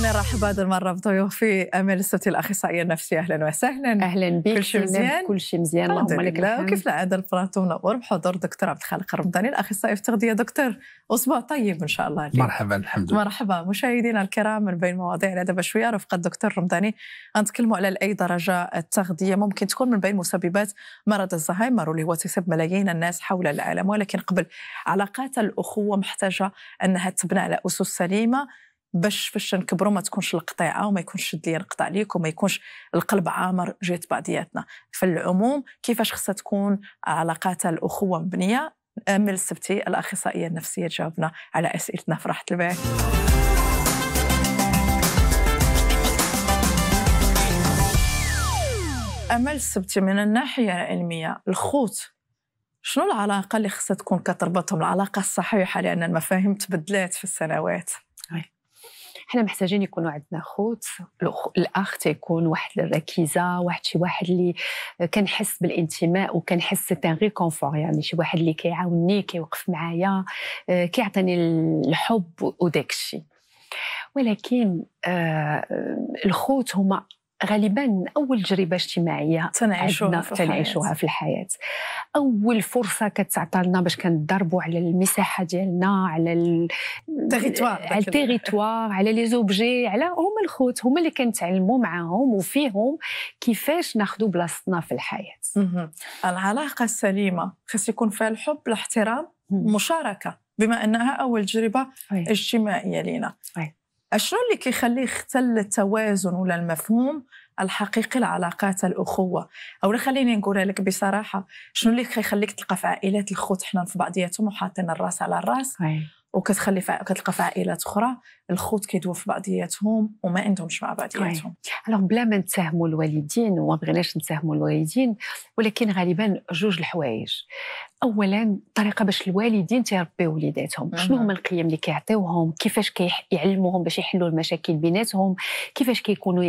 دائما نرحب هذه المره بضيوفي امل السبتي الاخصائيه النفسيه اهلا وسهلا اهلا بك كل شيء مزيان كل شيء مزيان اللهم لك الحمد وكيف العاده البلاطو منور بحضور دكتور عبد الخالق الرمضاني الاخصائي في التغذيه دكتور اسبوع طيب ان شاء الله لي. مرحبا الحمد لله مرحبا مشاهدينا الكرام من بين مواضيع دابا شويه رفقه الدكتور الرمضاني غنتكلموا على لاي درجه التغذيه ممكن تكون من بين مسببات مرض الزهايمر واللي هو تسبب ملايين الناس حول العالم ولكن قبل علاقات الاخوه محتاجه انها تبنى على اسس سليمه باش فاش نكبروا ما تكونش القطيعه وما يكونش شد ليا نقطع ليك وما يكونش القلب عامر جهه بعضياتنا في العموم كيفاش خصها تكون علاقات الاخوه مبنيه امل السبتي الاخصائيه النفسيه جاوبنا على اسئلتنا في راحه البال امل السبتي من الناحيه العلميه الخوت شنو العلاقه اللي خصها تكون كتربطهم العلاقه الصحيحه لان المفاهيم تبدلات في السنوات حنا محتاجين يكونوا عندنا خوت الاخ تيكون واحد الركيزه واحد شي واحد اللي كنحس بالانتماء وكنحس سيتان ريكونفور يعني شي واحد اللي كيعاوني كيوقف معايا آه، كيعطيني الحب وداكشي ولكن آه الخوت هما غالبا اول تجربه اجتماعيه تنعيشوها في, تنعيشوها في الحياه اول فرصه كتعطى لنا باش كنضربوا على المساحه ديالنا على التيريتوار على على لي زوبجي على هما الخوت هما اللي كنتعلموا معاهم وفيهم كيفاش ناخذوا بلاصتنا في الحياه العلاقه السليمه خص يكون فيها الحب الاحترام المشاركه بما انها اول تجربه اجتماعيه لينا الشيء اللي كيخليه يختل التوازن ولا المفهوم الحقيقي لعلاقات الاخوه او خليني نقولها لك بصراحه شنو اللي كيخليك تلقى في عائلات الخوت حنا في بعضياتهم وحاطين الراس على الراس وكتخلي في كتلقى في عائلات اخرى الخوت كيدوا في بعضياتهم وما عندهمش مع بعضياتهم الوغ بلا ما نتهموا الوالدين وما بغيناش نتهموا الوالدين ولكن غالبا جوج الحوايج اولا طريقه باش الوالدين تيربيو وليداتهم شنو هما القيم اللي كيعطيوهم كيفاش كيعلموهم باش يحلوا المشاكل بيناتهم كيفاش كيكونوا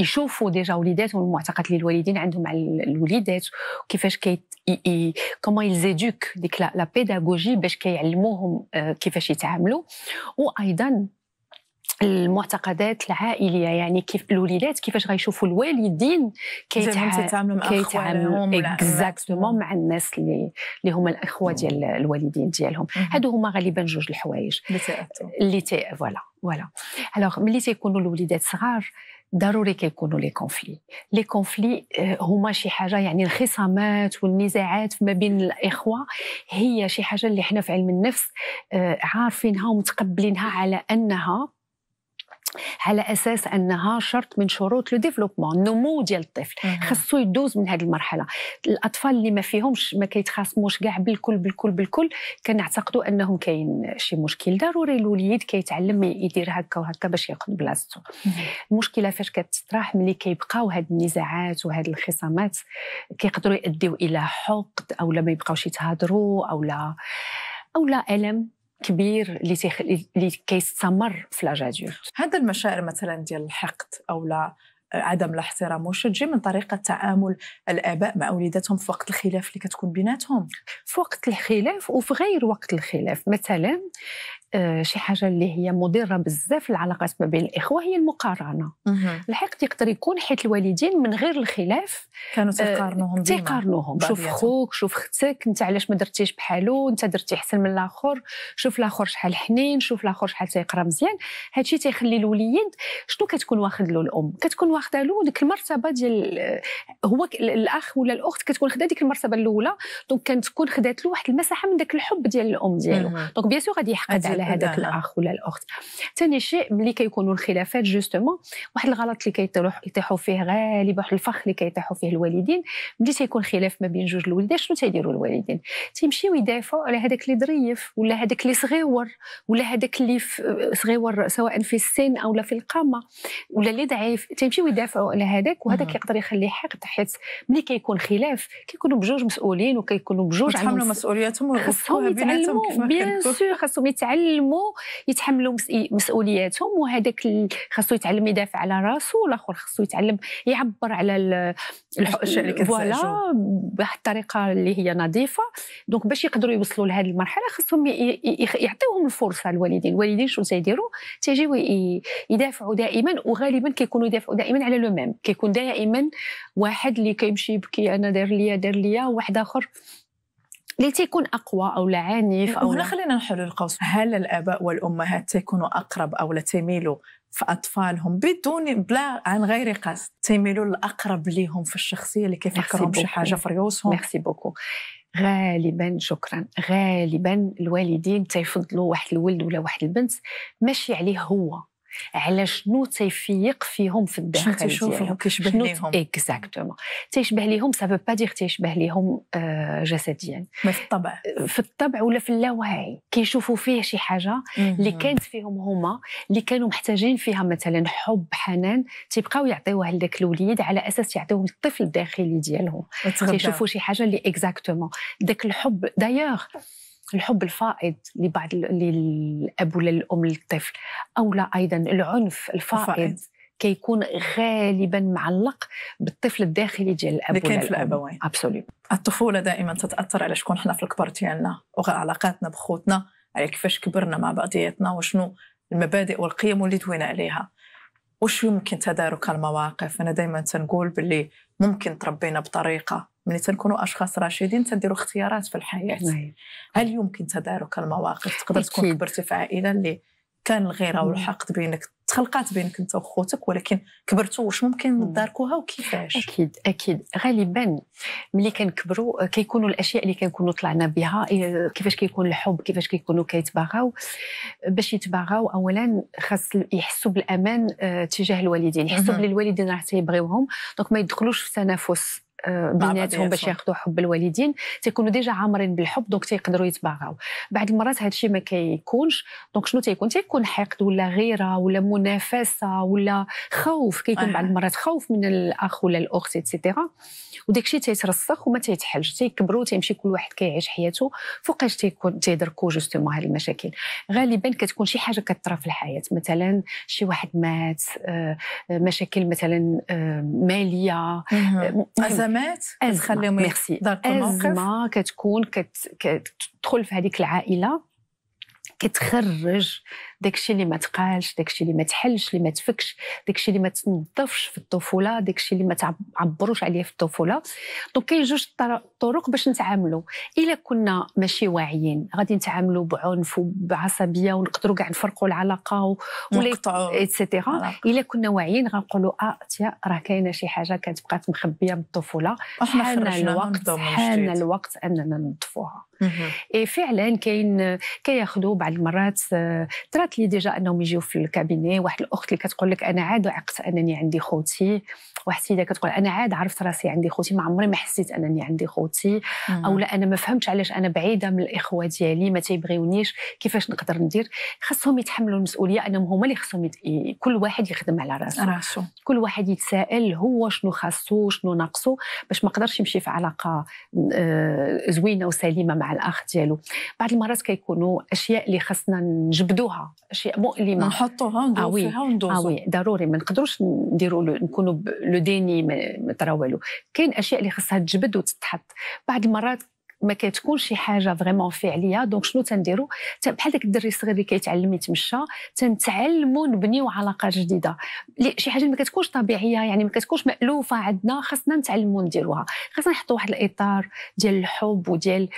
يشوفوا ديجا وليداتهم المعتقد اللي الوالدين عندهم على الوليدات كيفاش كي كومون يلزيدوك ديك لا بيداغوجي باش كيعلموهم آه، كيفاش يتعاملوا وايضا المعتقدات العائليه يعني كيف الوليدات كيفاش غيشوفوا الوالدين كيتعاملوا كيتعاملوا اكزاكتومون مع الناس اللي اللي هما الاخوه ديال الوالدين ديالهم هادو هما غالبا جوج الحوايج اللي تي فوالا فوالا الوغ ملي تيكونوا الوليدات صغار ضروري كيكونوا لي كونفلي لي كونفلي آه، هما شي حاجه يعني الخصامات والنزاعات ما بين الاخوه هي شي حاجه اللي حنا في علم النفس آه، عارفينها ومتقبلينها على انها على اساس انها شرط من شروط لو ديفلوبمون النمو ديال الطفل خاصو يدوز من هذه المرحله الاطفال اللي ما فيهمش ما كيتخاصموش كاع بالكل بالكل بالكل كنعتقدوا انهم كاين شي مشكل ضروري الوليد كيتعلم يدير هكا وهكا باش ياخذ بلاصتو المشكله فاش كتطرح ملي كيبقاو هاد النزاعات وهاد الخصامات كيقدروا يؤديو الى حقد او لا ما يبقاوش يتهضروا او لا او لا الم كبير اللي تيخ... اللي كيستمر في لاجادور هذا المشاعر مثلا ديال الحقد او لا عدم الاحترام واش تجي من طريقه تعامل الاباء مع وليداتهم في وقت الخلاف اللي كتكون بيناتهم في وقت الخلاف وفي غير وقت الخلاف مثلا آه، شي حاجه اللي هي مضره بزاف العلاقات ما بين الاخوه هي المقارنه الحقد يقدر يكون حيت الوالدين من غير الخلاف كانوا آه، تقارنوهم تقارنوهم شوف خوك شوف اختك انت علاش ما درتيش بحالو انت درتي احسن من الاخر شوف الاخر شحال حنين شوف الاخر شحال تيقرا مزيان هادشي تيخلي الوليد شنو كتكون واخد له الام كتكون واخده له ديك المرتبه ديال آه، هو الاخ ولا الاخت كتكون خدا ديك المرتبه الاولى دونك كانت تكون خدات له واحد المساحه من داك الحب ديال الام ديالو دونك بيان سور غادي يحقد على هذاك الاخ ولا الاخت ثاني شيء ملي كيكونوا الخلافات جوستومون واحد الغلط اللي كيطيحوا فيه غالبا واحد الفخ اللي كيطيحوا فيه الوالدين ملي تيكون خلاف ما بين جوج الوالدين شنو تيديروا الوالدين تيمشيو يدافعوا على هذاك اللي ظريف ولا هذاك اللي صغيور ولا هذاك اللي صغيور سواء في السن او في القامه ولا اللي ضعيف تيمشيو يدافعوا على هذاك وهذاك يقدر يخليه حقد حيت ملي كيكون خلاف كيكونوا بجوج مسؤولين وكيكونوا بجوج عندهم مسؤولياتهم خاصهم يتعلموا بيان سور خاصهم يتعلموا يتعلموا يتحملوا مسؤولياتهم وهذاك خاصو يتعلم يدافع على راسه والاخر خاصو يتعلم يعبر على الاشياء يعني فوالا بواحد الطريقه اللي هي نظيفه دونك باش يقدروا يوصلوا لهذه المرحله خاصهم يعطيوهم الفرصه الوالدين الوالدين شنو تيديروا تيجيو يدافعوا دائما وغالبا كيكونوا يدافعوا دائما على لو ميم كيكون دائما واحد اللي كيمشي يبكي انا دار ليا دار ليا واحد اخر اللي تيكون اقوى او لا عنيف إيه، او هنا خلينا نحل القوس هل الاباء والامهات تيكونوا اقرب او لا تميلوا في اطفالهم بدون بلا عن غير قصد تيميلوا الاقرب ليهم في الشخصيه اللي كيفكرهم شي حاجه في ريوسهم ميرسي بوكو غالبا شكرا غالبا الوالدين تيفضلوا واحد الولد ولا واحد البنت ماشي عليه هو على شنو تيفيق فيهم في الداخل شنو تشوفهم كيشبه ليهم اكزاكتومون تيشبه ليهم سا با دير تيشبه ليهم آه، جسديا ما في الطبع في الطبع ولا في اللاوعي كيشوفوا فيه شي حاجه اللي كانت فيهم هما اللي كانوا محتاجين فيها مثلا حب حنان تيبقاو يعطيوها لذاك الوليد على اساس يعطيوه للطفل الداخلي ديالهم تيشوفوا شي حاجه اللي اكزاكتومون داك الحب دايوغ الحب الفائض لبعض للاب ولا الام للطفل او لا ايضا العنف الفائض كيكون غالبا معلق بالطفل الداخلي ديال الاب اللي كاين في الابوين ابسوليوم الطفوله دائما تتاثر على شكون حنا في الكبر ديالنا وعلى علاقاتنا بخوتنا على كيفاش كبرنا مع بعضياتنا وشنو المبادئ والقيم اللي دوينا عليها واش يمكن تدارك المواقف انا دائما تنقول باللي ممكن تربينا بطريقه ملي تنكونوا اشخاص راشدين تنديروا اختيارات في الحياه مم. هل يمكن تدارك المواقف تقدر تكون كبرتي في عائله اللي كان الغيره والحقد بينك تخلقات بينك انت وخوتك ولكن كبرتوا واش ممكن تداركوها وكيفاش اكيد اكيد غالبا ملي كنكبروا كيكونوا الاشياء اللي كنكونوا طلعنا بها إيه، كيفاش كيكون الحب كيفاش كيكونوا كيتباغاو باش يتباغاو اولا خاص يحسوا بالامان آه، تجاه الوالدين يحسوا بلي الوالدين راه تيبغيوهم دونك ما يدخلوش في تنافس آه، بيناتهم باش ياخذوا حب الوالدين تيكونوا ديجا عامرين بالحب دونك تيقدروا يتباغاو بعض المرات هذا الشيء ما كيكونش دونك شنو تيكون تيكون حقد ولا غيره ولا منافسه ولا خوف كيكون بعض المرات خوف من الاخ ولا الاخت ايتترا وداك الشيء تيترسخ وما تيتحلش تيكبروا تيمشي كل واحد كيعيش حياته فوقاش تيكون تيدركوا جوستومون هذه المشاكل غالبا كتكون شي حاجه كثر في الحياه مثلا شي واحد مات آه، آه، مشاكل مثلا ماليه الازمات كتخليهم ميرسي ازمه كتكون كتدخل في هذيك العائله كتخرج داكشي اللي ما تقالش داكشي اللي ما تحلش اللي ما تفكش داكشي اللي ما تنظفش في الطفوله داكشي اللي ما تعبروش عليه في الطفوله دونك كاين جوج طرق باش نتعاملوا الا كنا ماشي واعيين غادي نتعاملوا بعنف وبعصبيه ونقدروا كاع نفرقوا العلاقه ولا ايتترا الا كنا واعيين غنقولوا اه تيا راه كاينه شي حاجه كانت بقات مخبيه من الطفوله حان الوقت حان الوقت اننا ننظفوها فعلا كاين كياخذوا بعض بعض المرات آه، طرات لي ديجا انهم يجيو في الكابيني واحد الاخت اللي كتقول لك انا عاد عقت انني عندي خوتي واحد السيده كتقول انا عاد عرفت راسي عندي خوتي ما عمري ما حسيت انني عندي خوتي او لا انا ما فهمتش علاش انا بعيده من الاخوه ديالي ما تيبغيونيش كيفاش نقدر ندير خاصهم يتحملوا المسؤوليه انهم هما اللي خصهم يت... كل واحد يخدم على راسه راسو كل واحد يتساءل هو شنو خاصو شنو ناقصو باش ما قدرش يمشي في علاقه آه، زوينه وسليمه مع الاخ ديالو بعض المرات كيكونوا اشياء اللي اللي خصنا نجبدوها اشياء مؤلمه نحطوها وندوزوها آوي. اه, آه، وي ضروري ما نقدروش نديروا نكونوا لو ديني ما ترى والو كاين اشياء اللي خصها تجبد وتتحط بعض المرات ما كتكون شي حاجه فريمون فعليه دونك شنو تنديروا بحال داك الدري الصغير اللي كيتعلم يتمشى تنتعلموا نبنيو علاقه جديده شي حاجه ما كتكونش طبيعيه يعني ما كتكونش مالوفه عندنا خصنا نتعلموا نديروها خصنا نحطوا واحد الاطار ديال الحب وديال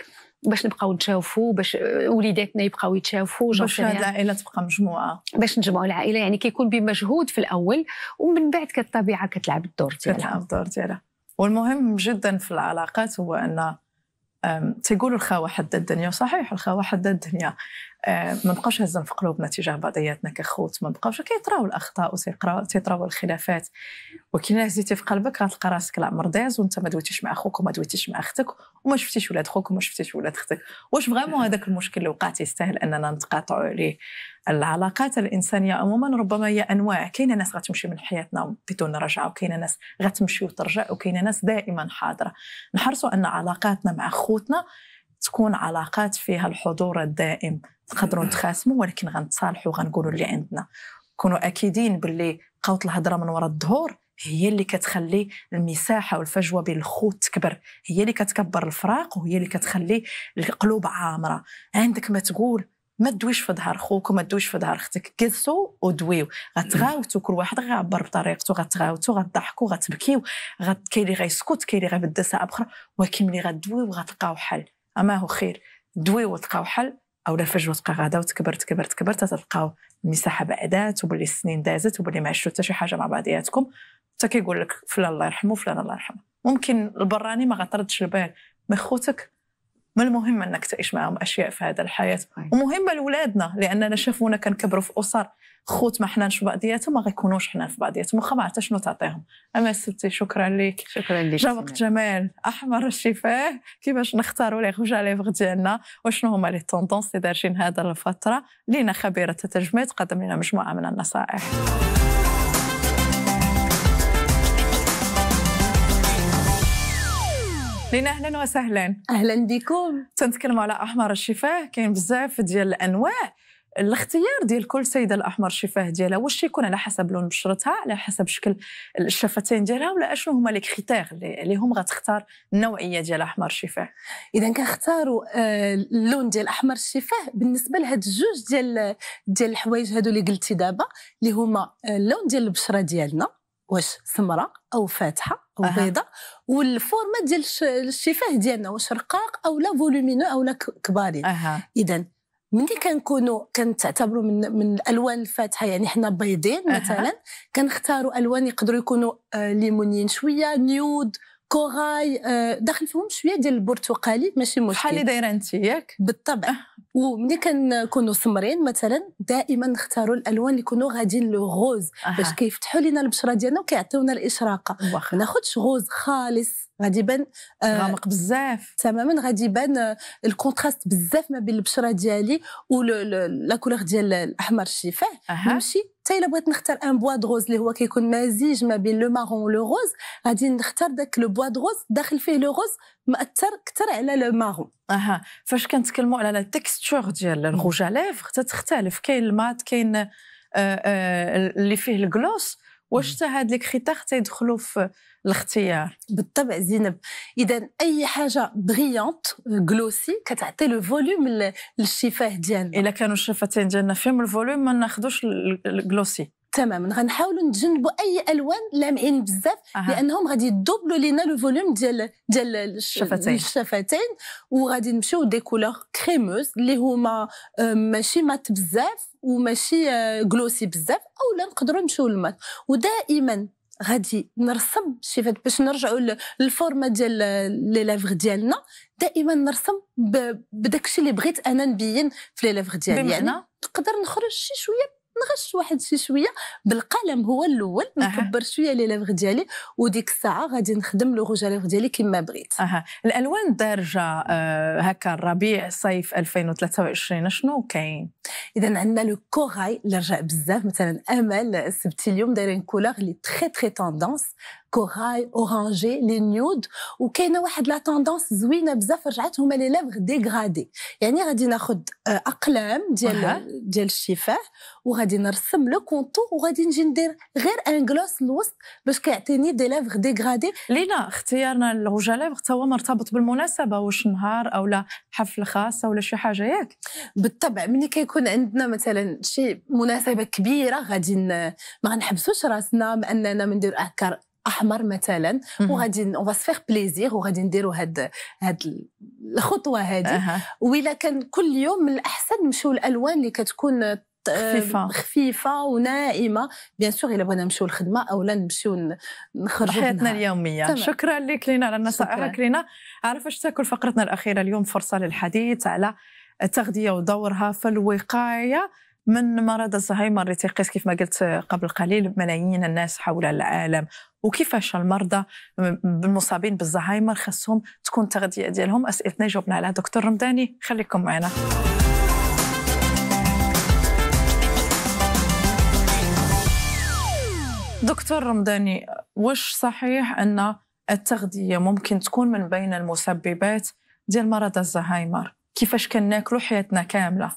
باش نبقاو نتشافوا باش وليداتنا يبقاو يتشافوا باش هاد العائله تبقى مجموعه باش نجمعوا العائله يعني كيكون بمجهود في الاول ومن بعد كالطبيعه كتلعب الدور ديالها كتلعب الدور ديالها والمهم جدا في العلاقات هو ان تقول الخاوه حد الدنيا صحيح الخاوه حد الدنيا آه، ما نبقاوش هزنا في قلوبنا تجاه بعضياتنا كخوت ما نبقاوش كيطراو الاخطاء وتيطراو الخلافات وكي نهزيتي في قلبك غتلقى راسك العمر داز وانت ما دويتيش مع خوك وما دويتيش مع اختك وما شفتيش ولاد خوك وما شفتيش ولاد اختك واش فريمون هذاك المشكل اللي وقع يستاهل اننا نتقاطعوا عليه العلاقات الانسانيه عموما ربما هي انواع كاينه ناس غتمشي من حياتنا بدون رجعه وكاينه ناس غتمشي وترجع وكاينه ناس دائما حاضره نحرصوا ان علاقاتنا مع خوتنا تكون علاقات فيها الحضور الدائم نقدروا نتخاسموا ولكن غنتصالحوا وغنقولوا اللي عندنا كونوا اكيدين باللي قوت الهضره من وراء الظهور هي اللي كتخلي المساحه والفجوه بين الخوت تكبر هي اللي كتكبر الفراق وهي اللي كتخلي القلوب عامره عندك ما تقول ما تدويش في ظهر خوك وما تدويش في ظهر اختك جلسوا ودويو غتغاوتوا كل واحد غيعبر بطريقته غتغاوتوا غتضحكوا غتبكيو غت كاين اللي غيسكت كاين اللي غيبدا ساعه اخرى ولكن ملي غدويو غتلقاو حل اما هو خير دوي وتلقاو حل او لا فرجوا تلقى غدا وتكبر تكبر تكبر تتلقاو المساحه بعدات وباللي السنين دازت وباللي ما عشتو حتى شي حاجه مع بعضياتكم حتى كيقول لك فلان الله يرحمه فلان الله يرحمه ممكن البراني ما غطردش البال مي خوتك ما المهم انك تعيش معهم اشياء في هذا الحياه ومهمه لاولادنا لاننا شافونا كنكبروا في اسر خوت ما حنانش في بعضياتهم ما غيكونوش حنان في بعضياتهم واخا ما عرفت شنو تعطيهم اما ستي شكرا لك شكرا لك جا وقت جمال احمر الشفاه كيفاش نختاروا لي غوجا ليفغ ديالنا وشنو هما لي توندونس اللي دارجين هذا الفتره لينا خبيره التجميل تقدم لنا مجموعه من النصائح لينا اهلا وسهلا اهلا بكم تنتكلم على احمر الشفاه كاين بزاف ديال الانواع الاختيار ديال كل سيده الاحمر الشفاه ديالها واش يكون على حسب لون بشرتها على حسب شكل الشفتين ديالها ولا اشنو هما لي كريتير اللي هم غتختار النوعيه ديال احمر الشفاه اذا كنختاروا آه، اللون ديال احمر الشفاه بالنسبه لهاد الجوج ديال ديال الحوايج هادو اللي قلتي دابا اللي هما آه، اللون ديال البشره ديالنا واش سمراء او فاتحه وبيضاء والفورما ديال الشفاه ديالنا واش رقاق او لا فولومينو او لا كبارين اذا ملي كنكونوا كنتعتبروا من من الالوان الفاتحه يعني حنا بيضين مثلا كنختاروا الوان يقدروا يكونوا آه، ليمونيين شويه نيود كوراي آه، داخل فيهم شويه ديال البرتقالي ماشي مشكل بحال اللي دايره انت ياك بالطبع أه. وملي كنكونوا سمرين مثلا دائما نختاروا الالوان اللي يكونوا غاديين لو غوز باش كيفتحوا لينا البشره ديالنا وكيعطيونا الاشراقه ما ناخذش غوز خالص غادي يبان آه، غامق بزاف تماما غادي يبان آه، الكونتراست بزاف ما بين البشره ديالي لا كولور ديال الاحمر الشفاه نمشي حتى الا بغيت نختار ان بوا دغوز اللي هو كيكون مزيج ما بين لو مارون ولو روز غادي نختار داك لو بوا دغوز داخل فيه لو روز مأثر اكثر على لو مارون اها فاش كنتكلموا على لا تيكستور ديال الروج ليفغ تتختلف كاين المات كاين آه، اللي فيه الجلوس واش حتى هاد لي كريتير تيدخلوا في الاختيار بالطبع زينب اذا اي حاجه بريانت جلوسي euh, كتعطي لو فوليوم للشفاه ديالنا الا كانوا الشفتين ديالنا فيهم الفوليوم ما ناخذوش الجلوسي تماما غنحاولوا نتجنبوا اي الوان لامعين بزاف أه. لانهم غادي يدوبلوا لينا لو فوليوم ديال ديال الشفتين الشفتين وغادي نمشيو دي كولور كريموز اللي هما آه، ماشي مات بزاف وماشي جلوسي آه، بزاف اولا نقدروا نمشيو للمات ودائما غادي نرسم شي باش نرجعوا للفورما ديال لي ليفغ ديالنا دائما نرسم بداكشي اللي بغيت انا نبين في لي ليفغ ديالي يعني نقدر نخرج شي شويه نغش واحد شي شويه بالقلم هو الاول نكبر شويه لي ليفغ ديالي وديك الساعه غادي نخدم لو روج ليفغ ديالي كما بغيت اها الالوان الدارجه آه هكا الربيع صيف 2023 شنو كاين اذا عندنا لو كوراي اللي رجع بزاف مثلا امل السبتي اليوم دايرين كولور اللي تري تري توندونس كوراي اورانجي لي نيود وكاينه واحد لا توندونس زوينه بزاف رجعت هما لي لافغ ديغرادي يعني غادي ناخذ اقلام ديال ديال الشفاه وغادي نرسم لو كونتو وغادي نجي ندير غير ان غلوس الوسط باش كيعطيني دي لافغ ديغرادي لينا اختيارنا للغوجه لافغ هو مرتبط بالمناسبه واش نهار اولا حفل خاص اولا شي حاجه ياك بالطبع ملي كيكون عندنا مثلا شي مناسبه كبيره غادي ما غنحبسوش راسنا باننا ما ندير افكار احمر مثلا وغادي اون فاسفيغ بليزيغ وغادي نديروا هاد هاد الخطوه هذه أه. وإلا كان كل يوم من الاحسن نمشيو الالوان اللي كتكون خفيفه خفيفه وناعمه بيان سور الا بغينا نمشيو للخدمه اولا نمشيو نخرجوا حياتنا اليوميه تمام. شكرا لك لينا على نصائحك لينا عارف اش تاكل فقرتنا الاخيره اليوم فرصه للحديث على التغذيه ودورها في الوقايه من مرض الزهايمر اللي تيقيس كيف ما قلت قبل قليل ملايين الناس حول العالم وكيفاش المرضى المصابين بالزهايمر خاصهم تكون التغذيه ديالهم اسئلتنا جاوبنا عليها دكتور رمضاني خليكم معنا دكتور رمضاني واش صحيح ان التغذيه ممكن تكون من بين المسببات ديال مرض الزهايمر كيفاش كناكلوا حياتنا كامله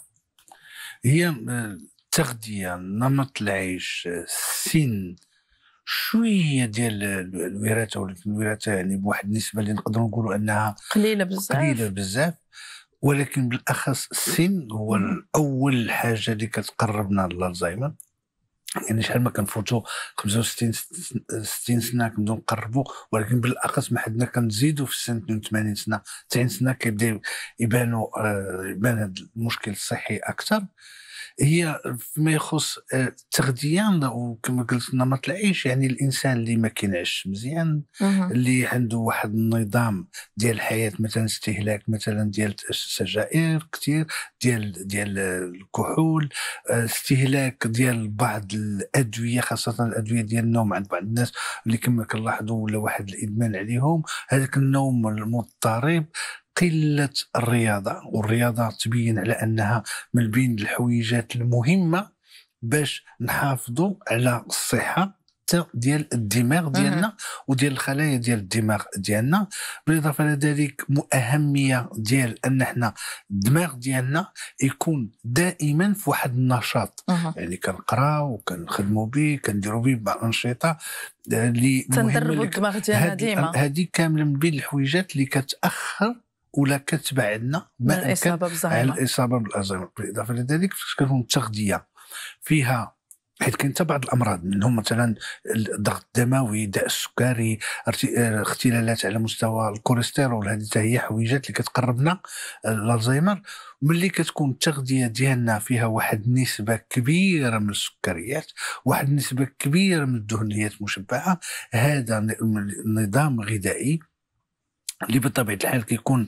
هي آه، تغذية نمط العيش السن آه، شويه ديال الوراثه ولكن الوراثه يعني بواحد النسبه اللي نقدروا نقولوا انها قليله بزاف قليله بزاف ولكن بالاخص السن هو اول حاجه اللي كتقربنا للزهايمر يعني شحال ما كنفوتوا 65 60 سنه كنبداو نقربوا ولكن بالاقص ما حدنا كنزيدوا في السن 82 سنه 90 سنه كيبدا يبانوا آه، يبان هذا المشكل الصحي اكثر هي فيما يخص التغذيه آه، وكما قلت نمط العيش يعني الانسان اللي ما كينعش مزيان اللي عنده واحد النظام ديال الحياه مثلا استهلاك مثلا ديال السجائر كثير ديال ديال الكحول آه، استهلاك ديال بعض الادويه خاصه الادويه ديال النوم عند بعض الناس اللي كما كنلاحظوا ولا واحد الادمان عليهم هذاك النوم المضطرب قله الرياضه والرياضه تبين على انها من بين الحويجات المهمه باش نحافظوا على الصحه ديال الدماغ ديالنا وديال الخلايا ديال الدماغ ديالنا بالاضافه الى ذلك اهميه ديال ان احنا الدماغ ديالنا يكون دائما في واحد النشاط أه. يعني كنقراو كنخدموا به كنديروا به بعض الانشطه آه، اللي تندربوا الدماغ ديالنا ديما هذه كامله من بين الحويجات اللي كتاخر ولا كتبعدنا ما الاصابه بالزهايمر الاصابه بالزهايمر بالاضافه لذلك فاش كتكون التغذيه فيها حيت كاين حتى بعض الامراض منهم مثلا الضغط الدموي داء السكري اختلالات على مستوى الكوليسترول هذه حتى هي حويجات اللي كتقربنا الزهايمر ملي كتكون التغذيه ديالنا فيها واحد النسبه كبيره من السكريات واحد النسبه كبيره من الدهنيات المشبعه هذا نظام غذائي اللي بطبيعه الحال كيكون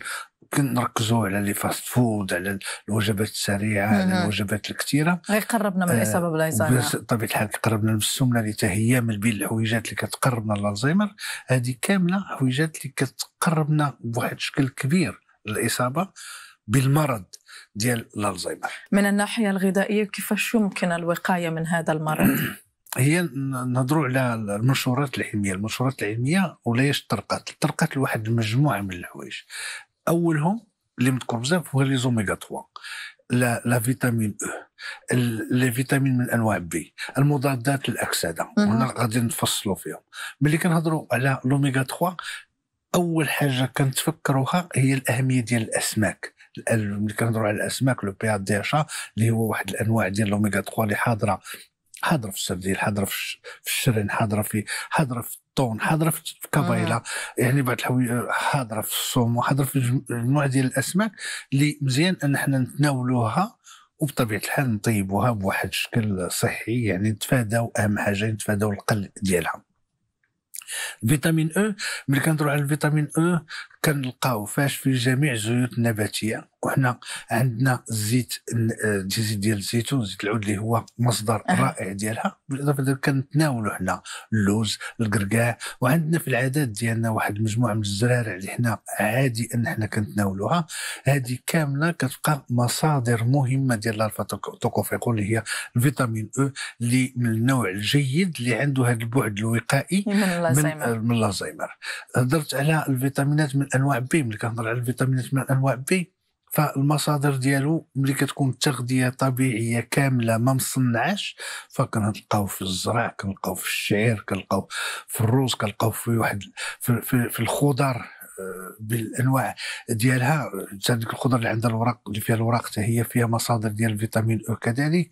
كنركزوا على لي فاست فود على الوجبات السريعه على الوجبات الكثيره غيقربنا من آه، الاصابه بالالزهايمر بطبيعه الحال كيقربنا من السمنه اللي هي من بين الحويجات اللي كتقربنا للالزهايمر هذه كامله حويجات اللي كتقربنا بواحد الشكل كبير للاصابه بالمرض ديال الالزهايمر من الناحيه الغذائيه كيفاش يمكن الوقايه من هذا المرض (clears throat) هي نهضروا على المنشورات العلميه المنشورات العلميه ولاش طرقات طرقات لواحد المجموعه من الحوايج اولهم اللي مذكور بزاف هو لي زوميغا 3 لا, لا فيتامين او لي فيتامين من انواع بي المضادات للاكسده هنا غادي نفصلوا فيهم ملي كنهضروا على لوميغا 3 اول حاجه كنتفكروها هي الاهميه ديال الاسماك ملي كنهضروا على الاسماك لو بي ا دي اشا اللي هو واحد الانواع ديال لوميغا 3 اللي حاضره حاضره في السردين حاضره في الشرين حاضره في حاضره في الطون حاضره في كابايلا آه. يعني بعض الحوايج حاضره في الصوم وحاضره في مجموعه ديال الاسماك اللي مزيان ان احنا نتناولوها وبطبيعه الحال نطيبوها بواحد الشكل صحي يعني نتفاداو اهم حاجه نتفاداو القل ديالها فيتامين او e، ملي كنهضرو على الفيتامين او e، كنلقاو فاش في جميع الزيوت النباتيه وحنا عندنا الزيت آه، الزيت ديال الزيتون زيت العود اللي هو مصدر أه. رائع ديالها بالاضافه لذلك كنتناولوا حنا اللوز القرقاع وعندنا في العادات ديالنا واحد المجموعه من الزرارع اللي حنا عادي ان حنا كنتناولوها هذه كامله كتبقى مصادر مهمه ديال الالفا توكوفيقول اللي هي الفيتامين او اللي من النوع الجيد اللي عنده هذا البعد الوقائي من الزيمر من آه، الزهايمر هضرت على الفيتامينات من انواع بي ملي كنهضر على الفيتامينات من انواع بي فالمصادر ديالو ملي كتكون التغذيه طبيعيه كامله ما مصنعاش فكنلقاو في الزرع كنلقاو في الشعير كنلقاو في الروز كنلقاو في واحد في, في, في الخضر آه، بالانواع ديالها ديك الخضر اللي عندها الوراق اللي فيها الوراق حتى هي فيها مصادر ديال الفيتامين او كذلك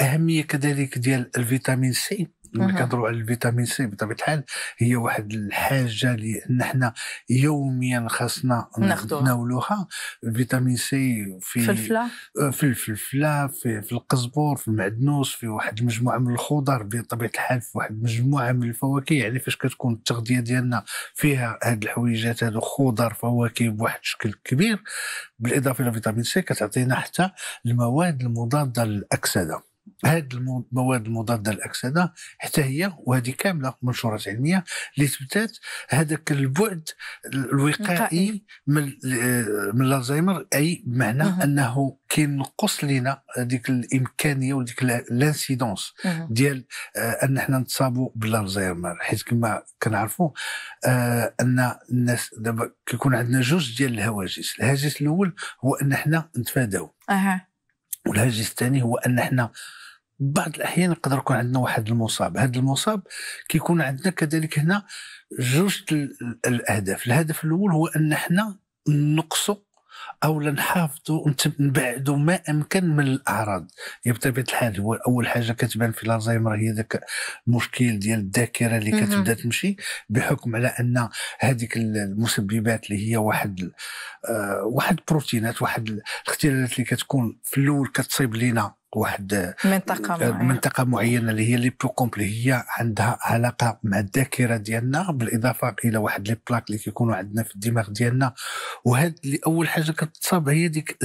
اهميه كذلك ديال الفيتامين سي لما كنهضروا على الفيتامين سي بطبيعه الحال هي واحد الحاجه اللي حنا يوميا خاصنا نتناولوها فيتامين سي في فلفله آه، في الفلفله في, في القزبر في المعدنوس في واحد المجموعه من الخضر بطبيعه الحال في واحد المجموعه من الفواكه يعني فاش كتكون التغذيه ديالنا فيها هاد الحويجات هادو خضر فواكه بواحد الشكل كبير بالاضافه الى فيتامين سي كتعطينا حتى المواد المضاده للاكسده هذه المواد المضاده للاكسده حتى هي وهذه كامله منشورات علميه اللي ثبتات هذاك البعد الوقائي من آه، من الزهايمر اي بمعنى مه. انه كينقص لنا ديك الامكانيه وديك لانسيدونس ديال آه، ان حنا نتصابوا بالزهايمر حيت كما كنعرفوا آه، ان الناس دابا كيكون عندنا جوج ديال الهواجس الهاجس الاول هو ان حنا نتفاداو أه. والهاجس الثاني هو ان حنا بعض الاحيان يقدر يكون عندنا واحد المصاب هذا المصاب كيكون عندنا كذلك هنا جوج الاهداف الهدف الاول هو ان حنا نقصوا او نحافظوا نبعدوا ما امكن من الاعراض يعني بطبيعه الحال هو اول حاجه كتبان في الزهايمر هي ذاك المشكل ديال الذاكره اللي كتبدا تمشي بحكم على ان هذيك المسببات اللي هي واحد آه واحد البروتينات واحد الاختلالات اللي كتكون في الاول كتصيب لينا واحد منطقة آه، معينة منطقة معينة اللي هي لي بلو كومبلي هي عندها علاقة مع الذاكرة ديالنا بالإضافة إلى واحد لي بلاك اللي كيكونوا عندنا في الدماغ ديالنا وهاد اللي أول حاجة كتصاب هي ديك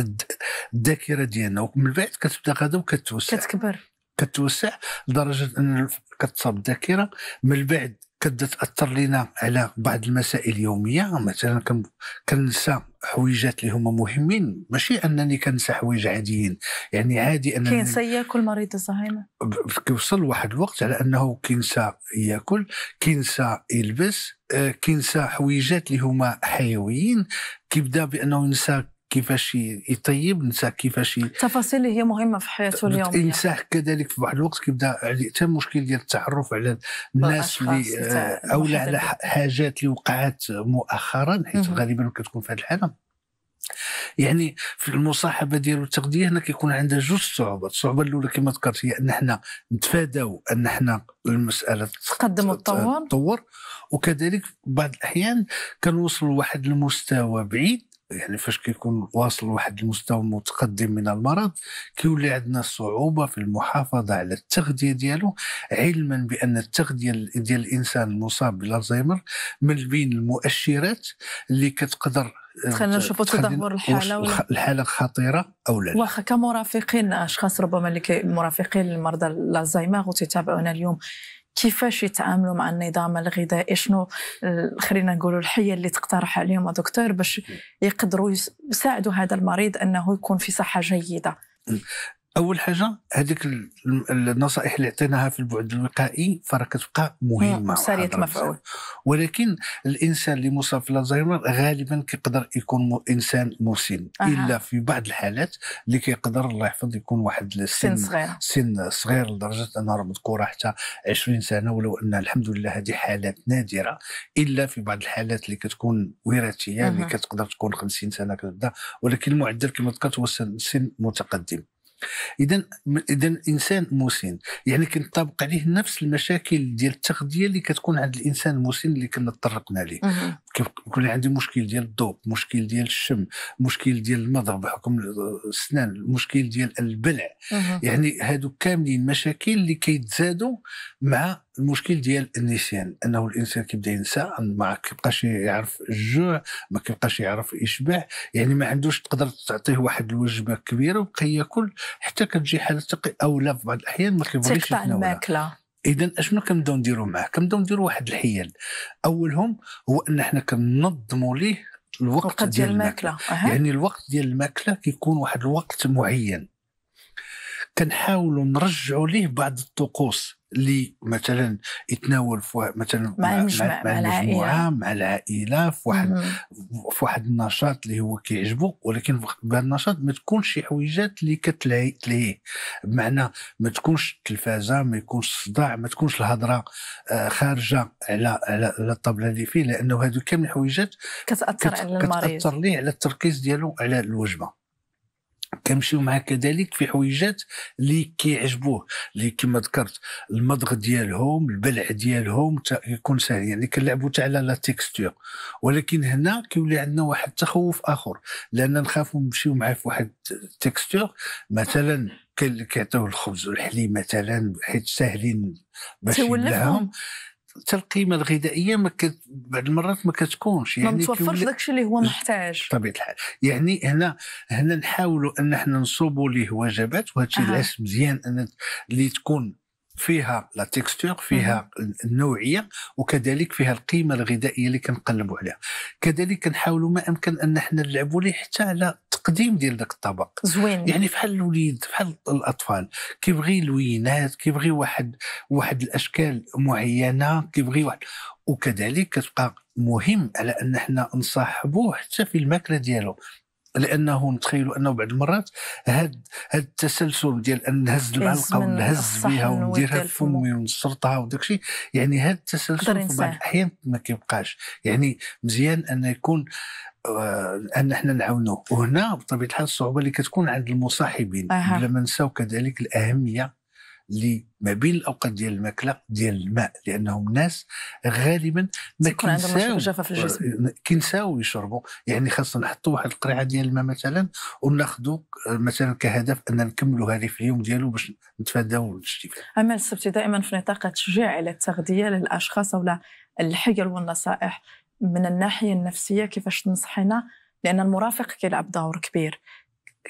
الذاكرة ديالنا ومن بعد كتبدا غادا وكتوسع كتكبر كتوسع لدرجة أن كتصاب الذاكرة من بعد كتبدا تأثر لنا على بعض المسائل اليومية مثلا كنسى حويجات اللي هما مهمين ماشي انني كنسى حوايج عاديين يعني عادي انني كينسى ياكل مريض الزهايمر كيوصل واحد الوقت على انه كينسى ياكل كينسى يلبس آه، كينسى حويجات اللي هما حيويين كيبدا بانه ينسى كيفاش يطيب نساه كيفاش التفاصيل اللي هي مهمه في حياته اليوميه ينساه كذلك في بعض الوقت كيبدا حتى مشكل ديال التعرف على الناس اللي آه، او على حاجات اللي وقعت مؤخرا حيت غالبا كتكون في هذه الحاله يعني في المصاحبه ديالو التغذيه هنا كيكون عندها جوج صعوبات الصعوبه الاولى كما ذكرت هي ان حنا نتفاداو ان حنا المساله تقدم وتطور وكذلك بعض الاحيان كنوصلوا لواحد المستوى بعيد يعني فاش كيكون واصل واحد المستوى متقدم من المرض كيولي عندنا صعوبه في المحافظه على التغذيه ديالو علما بان التغذيه ديال الانسان المصاب بالالزهايمر من بين المؤشرات اللي كتقدر آه، خلينا نشوفوا تدهور الحاله ولا الحاله خطيره او لا واخا كمرافقين اشخاص ربما اللي مرافقين لمرضى الزهايمر وتتابعونا اليوم كيفاش يتعاملوا مع النظام الغذائي شنو خلينا نقولوا الحية اللي تقترح عليهم دكتور باش يقدروا يساعدوا هذا المريض أنه يكون في صحة جيدة اول حاجه هذيك النصائح اللي عطيناها في البعد الوقائي فراه كتبقى مهمه سريعه المفعول ولكن الانسان اللي مصاب في الزهايمر غالبا كيقدر يكون انسان مسن أه. الا في بعض الحالات اللي كيقدر الله يحفظ يكون واحد السن سن صغير سن صغير لدرجه راه مذكوره حتى 20 سنه ولو ان الحمد لله هذه حالات نادره الا في بعض الحالات اللي كتكون وراثيه أه. اللي كتقدر تكون 50 سنه كتبدا ولكن المعدل كما ذكرت هو سن متقدم اذا اذا الانسان مسن يعني كنطبق عليه نفس المشاكل ديال التغذيه اللي كتكون عند الانسان المسن اللي كنا تطرقنا ليه كيكون عندي مشكل ديال الضوء مشكل ديال الشم مشكل ديال المضغ بحكم الاسنان مشكل ديال البلع يعني هادو كاملين مشاكل اللي كيتزادوا مع المشكل ديال النسيان انه الانسان كيبدا ينسى ما كيبقاش يعرف الجوع ما كيبقاش يعرف يشبع يعني ما عندوش تقدر تعطيه واحد الوجبه كبيره وبقى ياكل حتى كتجي حاله تقي او لا في بعض الاحيان ما كيبغيش تقطع الماكله اذا اشنو كنبداو نديرو معاه كنبداو نديرو واحد الحيل اولهم هو ان حنا كننظموا ليه الوقت ديال الماكله يعني الوقت ديال الماكله كيكون واحد الوقت معين كنحاولوا نرجعوا ليه بعض الطقوس اللي مثلا يتناول في مثلا مع, المجموعة مع, العائلة. مع العائله في واحد في واحد النشاط اللي هو كيعجبو ولكن بهذا النشاط ما تكونش شي حويجات اللي كتلهيه بمعنى ما تكونش التلفازه ما يكونش الصداع ما تكونش الهضره آه، خارجه على على, الطابله الطبله اللي فيه لانه هذو كامل الحويجات كتاثر على المريض كتاثر ليه على التركيز ديالو على الوجبه كنمشيو معاه كذلك في حويجات اللي كيعجبوه اللي كما ذكرت المضغ ديالهم البلع ديالهم يكون سهل يعني كنلعبوا حتى على لا تيكستور ولكن هنا كيولي عندنا واحد التخوف اخر لان نخافوا نمشيو معاه في واحد التيكستور مثلا كيعطيوه الخبز والحليب مثلا حيت ساهلين باش يدلعهم حتى القيمه الغذائيه ما كت... بعض المرات ما كتكونش يعني ما متوفرش كيولي... داكشي اللي هو محتاج بطبيعه الحال يعني هنا هنا نحاولوا ان احنا نصوبوا ليه وجبات وهذا الشيء آه. مزيان ان اللي تكون فيها لا تيكستور فيها النوعيه وكذلك فيها القيمه الغذائيه اللي كنقلبوا عليها كذلك كنحاولوا ما امكن ان حنا نلعبوا ليه حتى على التقديم ديال داك الطبق زوين يعني بحال الوليد بحال الاطفال كيبغي لوينات كيبغي واحد واحد الاشكال معينه كيبغي واحد وكذلك كتبقى مهم على ان حنا نصاحبوه حتى في الماكله ديالو لانه نتخيلوا انه بعض المرات هاد هاد التسلسل ديال نهز المعلقه ونهز بها ونديرها في فمي ونشرطها وداك الشيء يعني هاد التسلسل في بعض الاحيان ما كيبقاش يعني مزيان ان يكون آه، ان احنا نعاونوه وهنا بطبيعه الحال الصعوبه اللي كتكون عند المصاحبين بلا ما نساو كذلك الاهميه اللي ما بين الاوقات ديال الماكله ديال الماء لانهم الناس غالبا ما كينساو آه، كينساو يشربوا يعني خاصنا نحطوا واحد القريعه ديال الماء مثلا وناخذوا آه، مثلا كهدف ان نكملوا هذه في اليوم ديالو باش نتفاداو الاجتفاف. امل السبتي دائما في نطاق التشجيع على التغذيه للاشخاص ولا الحيل والنصائح من الناحيه النفسيه كيفاش تنصحينا لان المرافق كيلعب دور كبير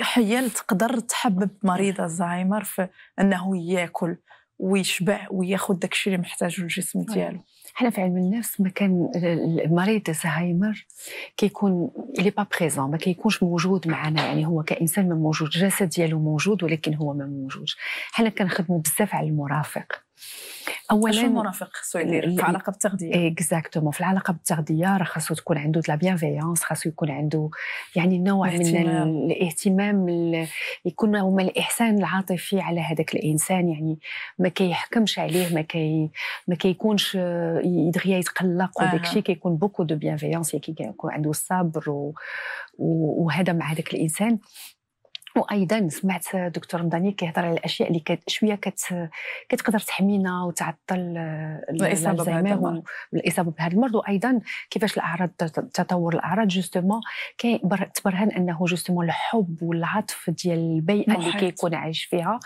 حيال تقدر تحبب مريض الزهايمر في انه ياكل ويشبع وياخذ داك الشيء اللي محتاجه الجسم ديالو حنا في علم النفس ما كان مريض الزهايمر كيكون لي با بريزون ما كيكونش موجود معنا يعني هو كانسان ما موجود الجسد ديالو موجود ولكن هو ما موجود حنا كنخدموا بزاف على المرافق اولا شو المرافق يدير في العلاقه بالتغذيه اكزاكتومون في العلاقه بالتغذيه راه خاصو تكون عنده لا بيانفيونس خاصو يكون عنده يعني نوع من الاهتمام يكون هما الاحسان العاطفي على هذاك الانسان يعني ما كيحكمش عليه ما كي ما كيكونش يدغيا يتقلق وداك الشيء كيكون بوكو دو بيانفيونس كيكون عنده الصبر و... وهذا مع هذاك الانسان وايضا سمعت دكتور مداني كيهضر على الاشياء اللي كت شويه كت كتقدر تحمينا وتعطل الاصابه والاصابه بهذا المرض وايضا كيفاش الاعراض تطور الاعراض جوستومون تبرهن انه جوستومون الحب والعطف ديال البيئه اللي كيكون عايش فيها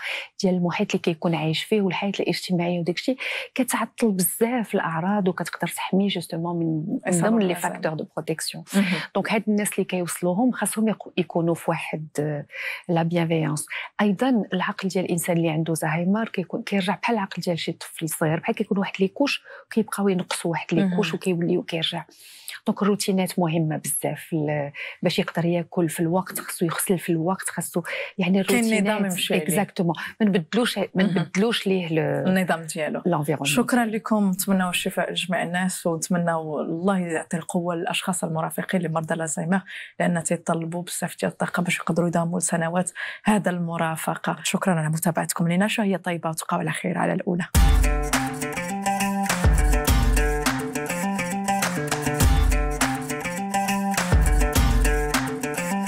ديال المحيط اللي كيكون عايش فيه والحياه الاجتماعيه وداك الشيء كتعطل بزاف الاعراض وكتقدر تحمي جوستومون من ضمن لي فاكتور دو بروتيكسيون دونك هاد الناس اللي كيوصلوهم خاصهم يكونوا في واحد لا بيانفيونس ايضا العقل ديال الانسان اللي عنده زهايمر كيكون كيرجع بحال العقل ديال شي طفل صغير بحال كيكون واحد ليكوش كيبقاو ينقصوا واحد ليكوش وكيوليو كيرجع دونك الروتينات مهمه بزاف باش يقدر ياكل في الوقت خصو يغسل في الوقت خصو يعني الروتينات اكزاكتومون ما نبدلوش ما نبدلوش ليه النظام ديالو لانفيرونمون شكرا لكم نتمنوا الشفاء لجميع الناس ونتمنوا الله يعطي القوه للاشخاص المرافقين لمرضى الزهايمر لان تيطلبوا بزاف ديال الطاقه باش يقدروا يداوموا لسنوات هذا المرافقه شكرا على متابعتكم لنا شهيه طيبه وتبقاو على خير على الاولى